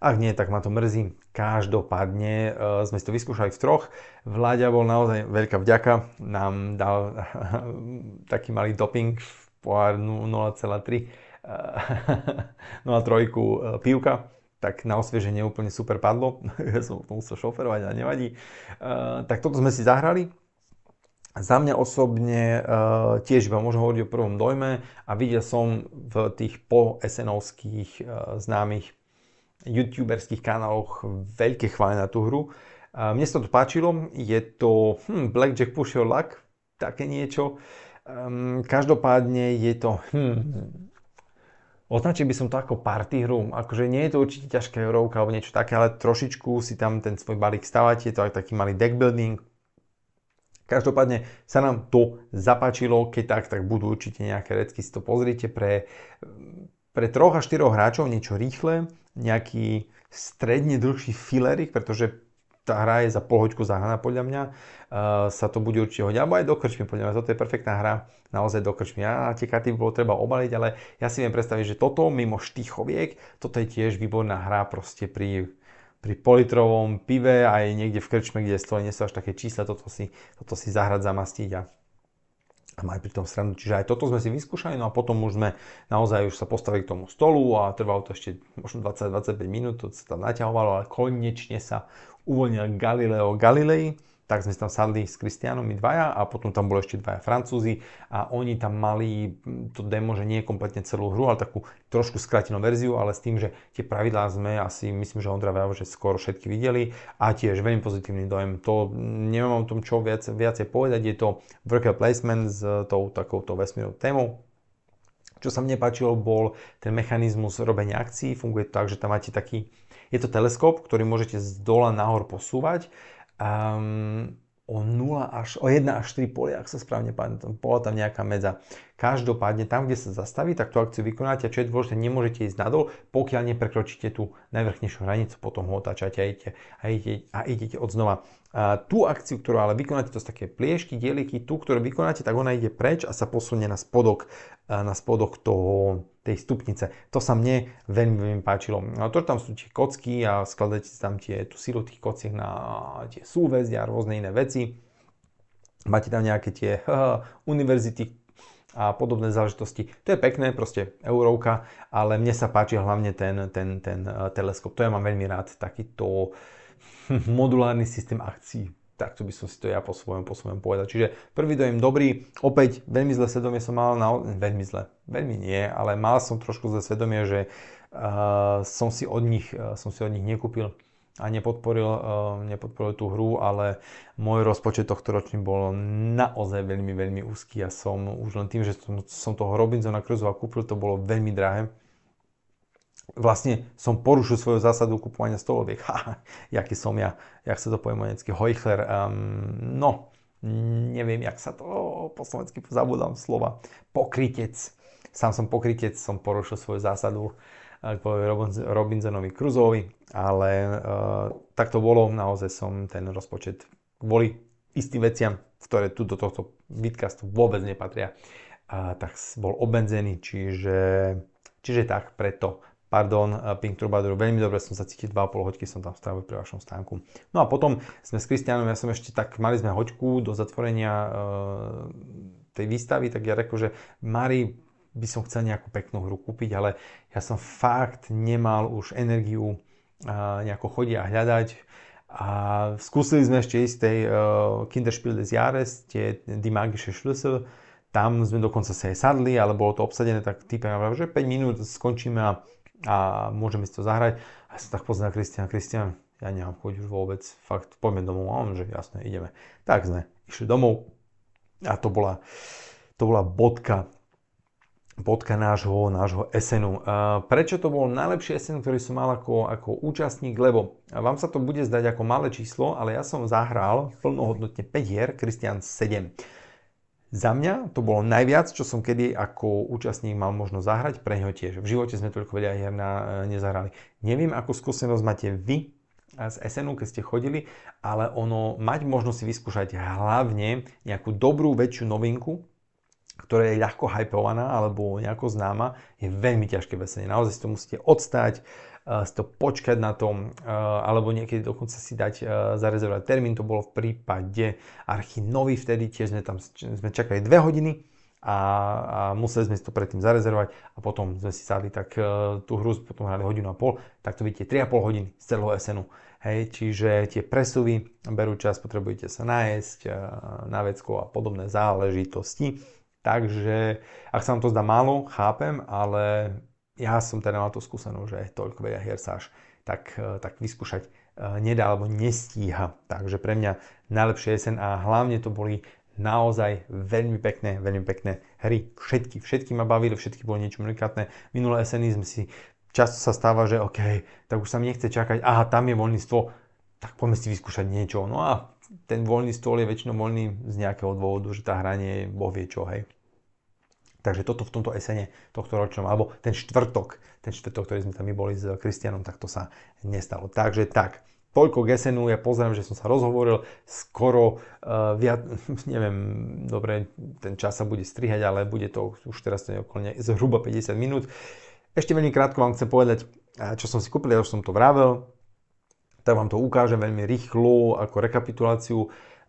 Ak nie, tak ma to mrzí. Každopádne e, sme si to vyskúšali v troch. Vláďa bol naozaj veľká vďaka. Nám dal taký malý doping, pohár 0,3, 0,3 e, e, pivka tak na osvieženie úplne super padlo. ja som to musel šoferovať a nevadí. Uh, tak toto sme si zahrali. Za mňa osobne e, tiež iba môžem hovoriť o prvom dojme a videl som v tých po SNovských e, známych youtuberských kanáloch veľké chvály na tú hru. E, mne sa to páčilo, je to hm, Blackjack Push Your Luck, také niečo. Ehm, každopádne je to hm, Označil by som to ako party hru. Akože nie je to určite ťažká eurovka alebo niečo také, ale trošičku si tam ten svoj balík stavať. Je to aj taký malý deck building. Každopádne sa nám to zapáčilo, keď tak, tak budú určite nejaké recky si to pozrite. Pre, pre troch a štyroch hráčov niečo rýchle, nejaký stredne dlhší filerik, pretože tá hra je za pohoďku zahaná podľa mňa, uh, sa to bude určite hodiť, alebo aj do krčmy, podľa mňa toto je perfektná hra, naozaj do krčmy. A tie karty by bolo treba obaliť, ale ja si viem predstaviť, že toto mimo štychoviek, toto je tiež výborná hra proste pri pri politrovom pive aj niekde v krčme, kde stojí, nie sú až také čísla, toto si, toto si zahrať, zamastiť a, a mať pri tom stranu. Čiže aj toto sme si vyskúšali, no a potom už sme naozaj už sa postavili k tomu stolu a trvalo to ešte možno 20-25 minút, to sa tam naťahovalo, ale konečne sa uvoľnil Galileo Galilei, tak sme tam sadli s Kristiánom my dvaja a potom tam boli ešte dvaja Francúzi a oni tam mali to demo, že nie je kompletne celú hru, ale takú trošku skratenú verziu, ale s tým, že tie pravidlá sme asi, myslím, že Ondra Vavo, že skoro všetky videli a tiež veľmi pozitívny dojem. To nemám o tom čo viac, viacej povedať, je to worker placement s tou takouto vesmírnou témou, čo sa mne páčilo, bol ten mechanizmus robenia akcií. Funguje to tak, že tam máte taký je to teleskop, ktorý môžete z dola nahor posúvať. Um, o 0 až, o 1 až 3 ak sa správne pamätám, bola tam nejaká medza. Každopádne tam, kde sa zastaví, tak tú akciu vykonáte. Čo je dôležité, nemôžete ísť nadol, pokiaľ neprekročíte tú najvrchnejšiu hranicu, potom ho otáčate a idete, a idete, a idete od znova. A tú akciu, ktorú ale vykonáte, to sú také pliešky, dieliky, tú, ktorú vykonáte, tak ona ide preč a sa posunie na spodok, na spodok toho, tej stupnice. To sa mne veľmi, veľmi páčilo. A no, to, tam sú tie kocky a skladáte tam tie, tú silu tých kociek na tie súväzť a rôzne iné veci. Máte tam nejaké tie uh, univerzity, a podobné záležitosti. To je pekné, proste eurovka, ale mne sa páči hlavne ten, ten, ten e, teleskop. To ja mám veľmi rád, takýto modulárny systém akcií. Takto by som si to ja po svojom, po svojom povedal. Čiže prvý dojem dobrý, opäť veľmi zle svedomie som mal, na, veľmi zle, veľmi nie, ale mal som trošku zle svedomie, že uh, som, si od nich, uh, som si od nich nekúpil a nepodporil, eh, nepodporil tú hru, ale môj rozpočet tohto ročný bol naozaj veľmi, veľmi úzky a ja som už len tým, že som, som toho Robinsona Crusoe kúpil, to bolo veľmi drahé. Vlastne som porušil svoju zásadu kupovania stoloviek. Ha, jaký som ja, jak sa to povie monecky, hojchler. Um, no, neviem, jak sa to po slovensky zabudám slova. Pokrytec. Sám som pokrytec, som porušil svoju zásadu kvôli Robinsonovi Cruzovi, ale eh, tak to bolo, naozaj som ten rozpočet kvôli istým veciam, ktoré tu do tohto vidcastu vôbec nepatria, tak bol obmedzený, čiže, čiže tak, preto pardon, eh, Pink Troubadour, veľmi dobre som sa cítil, 2,5 hoďky som tam strávil pri vašom stánku. No a potom sme s Kristianom, ja som ešte tak, mali sme hoďku do zatvorenia e, tej výstavy, tak ja reko, že Mari, by som chcel nejakú peknú hru kúpiť, ale ja som fakt nemal už energiu nejako chodiť a hľadať. A skúsili sme ešte ísť tej uh, Kinderspiel des Jahres, tie Die Magische Schlüssel, tam sme dokonca sa aj sadli, ale bolo to obsadené, tak typem, že 5 minút skončíme a, a môžeme si to zahrať. A som tak poznal Kristian, Kristian, ja nemám chuť už vôbec, fakt poďme domov. A on, že jasne, ideme. Tak sme išli domov a to bola, to bola bodka bodka nášho, nášho sn Uh, Prečo to bol najlepší SN, ktorý som mal ako, ako účastník? Lebo vám sa to bude zdať ako malé číslo, ale ja som zahral plnohodnotne 5 hier, Kristian 7. Za mňa to bolo najviac, čo som kedy ako účastník mal možno zahrať, pre neho tiež. V živote sme toľko veľa hier na, e, nezahrali. Neviem, akú skúsenosť máte vy z SNU, keď ste chodili, ale ono mať možnosť si vyskúšať hlavne nejakú dobrú, väčšiu novinku, ktorá je ľahko hypovaná alebo nejako známa, je veľmi ťažké besenie. Naozaj si to musíte odstať, eh, si to počkať na tom, eh, alebo niekedy dokonca si dať eh, zarezervovať termín. To bolo v prípade Archy Novy, vtedy tiež sme tam sme čakali 2 hodiny a, a museli sme si to predtým zarezervovať a potom sme si sadli tak tú hru, potom hrali hodinu a pol, tak to vidíte 3,5 hodiny z celého SNU. Hej, čiže tie presuvy berú čas, potrebujete sa nájsť na vecko a podobné záležitosti. Takže ak sa vám to zdá málo, chápem, ale ja som teda mal tú skúsenosť, že toľko veľa hier sa až tak, e, tak vyskúšať e, nedá alebo nestíha. Takže pre mňa najlepšie jesen a hlavne to boli naozaj veľmi pekné, veľmi pekné hry. Všetky, všetky ma bavili, všetky boli niečo unikátne. Minulé SNI sme si často sa stáva, že OK, tak už sa mi nechce čakať, aha, tam je voľníctvo, tak poďme si vyskúšať niečo. No a ten voľný stôl je väčšinou voľný z nejakého dôvodu, že tá hra nie je boh vie čo, hej. Takže toto v tomto esene tohto ročnom, alebo ten štvrtok, ten štvrtok, ktorý sme tam my boli s Kristianom, tak to sa nestalo. Takže tak, toľko k esenu, ja pozriem, že som sa rozhovoril, skoro uh, viac, neviem, dobre, ten čas sa bude strihať, ale bude to už teraz to okolo ne, zhruba 50 minút. Ešte veľmi krátko vám chcem povedať, eh, čo som si kúpil, ja už som to vravel, tak vám to ukážem veľmi rýchlo ako rekapituláciu.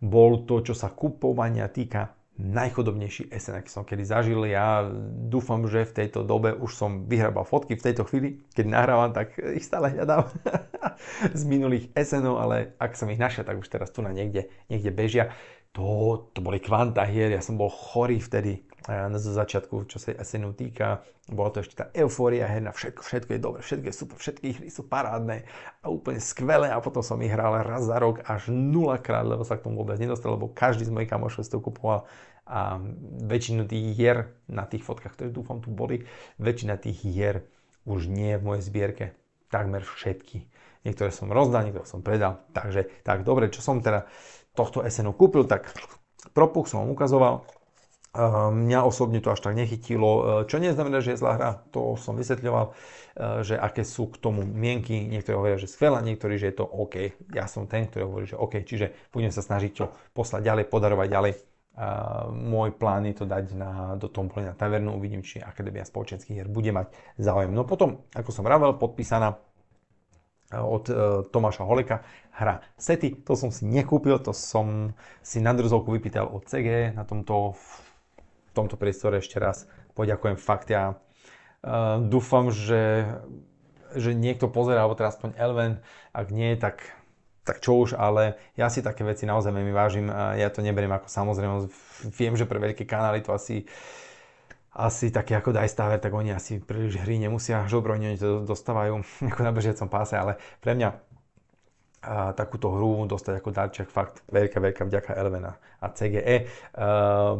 Bol to, čo sa kupovania týka, najchodobnejší SN, aký som no, kedy zažil. Ja dúfam, že v tejto dobe už som vyhrabal fotky. V tejto chvíli, keď nahrávam, tak ich stále hľadám z minulých SN, ale ak som ich našiel, tak už teraz tu na niekde, niekde bežia. To, to boli kvanta hier, ja som bol chorý vtedy na začiatku, čo sa SNU týka, bola to ešte tá eufória herná, všetko, všetko je dobre, všetko je super, všetky hry sú parádne a úplne skvelé a potom som ich hral raz za rok až nulakrát, lebo sa k tomu vôbec nedostal, lebo každý z mojich kamošov si to kupoval a väčšinu tých hier na tých fotkách, ktoré dúfam tu boli, väčšina tých hier už nie je v mojej zbierke, takmer všetky. Niektoré som rozdal, niektoré som predal, takže tak dobre, čo som teda tohto SNU kúpil, tak propuch som vám ukazoval, Mňa osobne to až tak nechytilo, e, čo neznamená, že je zlá hra, to som vysvetľoval, e, že aké sú k tomu mienky, niektorí hovoria, že skvelá, niektorí, že je to OK. Ja som ten, ktorý hovorí, že OK, čiže budem sa snažiť to poslať ďalej, podarovať ďalej. E, môj plán je to dať na, do Tompoli na tavernu, uvidím, či Akadémia spoločenských hier bude mať záujem. No potom, ako som ravel, podpísaná od Tomáša Holeka hra Sety. To som si nekúpil, to som si na drzovku vypýtal od CG na tomto v tomto priestore ešte raz poďakujem fakt. Ja e, dúfam, že, že niekto pozerá alebo teraz aspoň Elven, ak nie, tak tak čo už, ale ja si také veci naozaj veľmi vážim. Ja to neberiem ako samozrejme. Viem, že pre veľké kanály to asi asi také ako Dajstaver, tak oni asi príliš hry nemusia že oni to dostávajú ako na bežiacom páse, ale pre mňa a takúto hru dostať ako darček fakt veľká, veľká vďaka Elvena a CGE. E,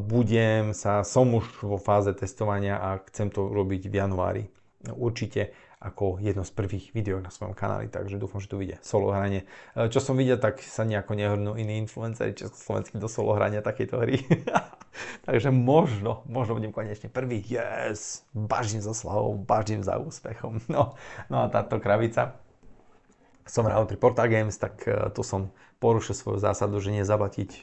budem sa, som už vo fáze testovania a chcem to robiť v januári. Určite ako jedno z prvých videí na svojom kanáli, takže dúfam, že tu vidie solo hranie. E, čo som videl, tak sa nejako nehrnú iní influenceri československí do solo hrania takéto hry. takže možno, možno budem konečne prvý. Yes! Bažím za slavou, bažím za úspechom. No, no a táto kravica, som hral pri Portal Games, tak e, to som porušil svoju zásadu, že nezaplatiť e,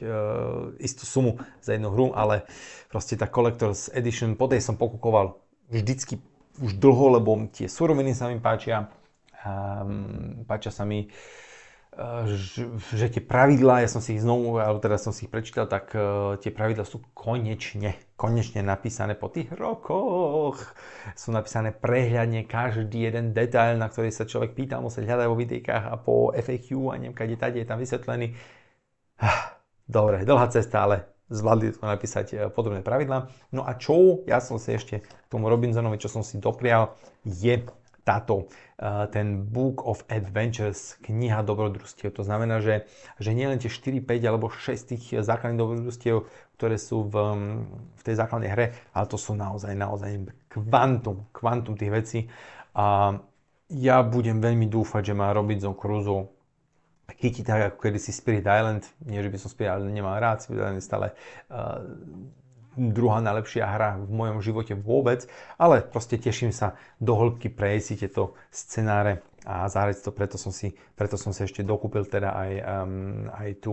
istú sumu za jednu hru, ale proste tá Collector's Edition, po tej som pokukoval vždycky už dlho, lebo tie suroviny sa mi páčia, um, páčia sa mi uh, E, že tie pravidlá, ja som si ich znovu, alebo teda som si ich prečítal, tak e, tie pravidlá sú konečne, konečne napísané po tých rokoch. Sú napísané prehľadne každý jeden detail, na ktorý sa človek pýta, musel hľadať vo videjkách a po FAQ a neviem, kde tady je tam vysvetlený. Ah, dobre, dlhá cesta, ale zvládli to napísať e, podobné pravidlá. No a čo ja som si ešte k tomu Robinsonovi, čo som si doprial, je táto, e, ten Book of Adventures, kniha dobrodružstiev. To znamená, že, že nielen tie 4, 5 alebo 6 tých základných dobrodružstiev, ktoré sú v, v tej základnej hre, ale to sú naozaj, naozaj kvantum, kvantum tých vecí. A ja budem veľmi dúfať, že má Robinson Crusoe chytí tak ako kedysi Spirit Island, nie že by som Spirit Island nemal rád, Spirit Island je stále uh, druhá najlepšia hra v mojom živote vôbec, ale proste teším sa do hĺbky prejsť tieto scenáre a zahrať to, preto som si, preto som si ešte dokúpil teda aj, um, aj tú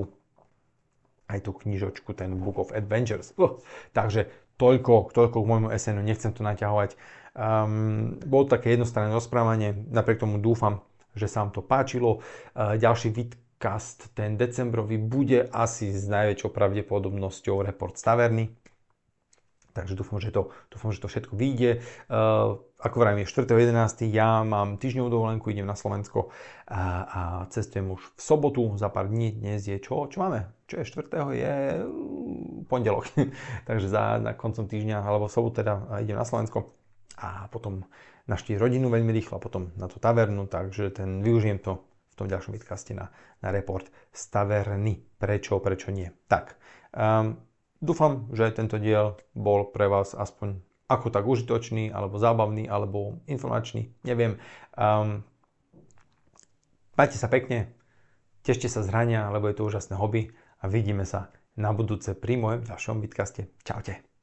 aj tú knižočku, ten Book of Adventures. Uh, takže toľko, toľko k môjmu SNU, nechcem to naťahovať. Um, bolo také jednostranné rozprávanie, napriek tomu dúfam, že sa vám to páčilo. Uh, ďalší vidcast, ten decembrový, bude asi s najväčšou pravdepodobnosťou report z taverny. Takže dúfam, že to, dúfam, že to všetko vyjde. Uh, ako vrajím, je 4.11. Ja mám týždňovú dovolenku, idem na Slovensko a, a cestujem už v sobotu za pár dní. Dnes je čo? Čo máme? Čo je 4. je mm, pondelok. Takže za na koncom týždňa alebo v sobotu teda idem na Slovensko a potom naští rodinu veľmi rýchlo a potom na tú tavernu, takže ten využijem to v tom ďalšom vidcaste na, na report z taverny. Prečo, prečo nie? Tak, um, Dúfam, že tento diel bol pre vás aspoň ako tak užitočný, alebo zábavný, alebo informačný, neviem. Um, majte sa pekne, tešte sa z hrania, lebo je to úžasné hobby a vidíme sa na budúce pri mojom ďalšom bitkaste. Čaute.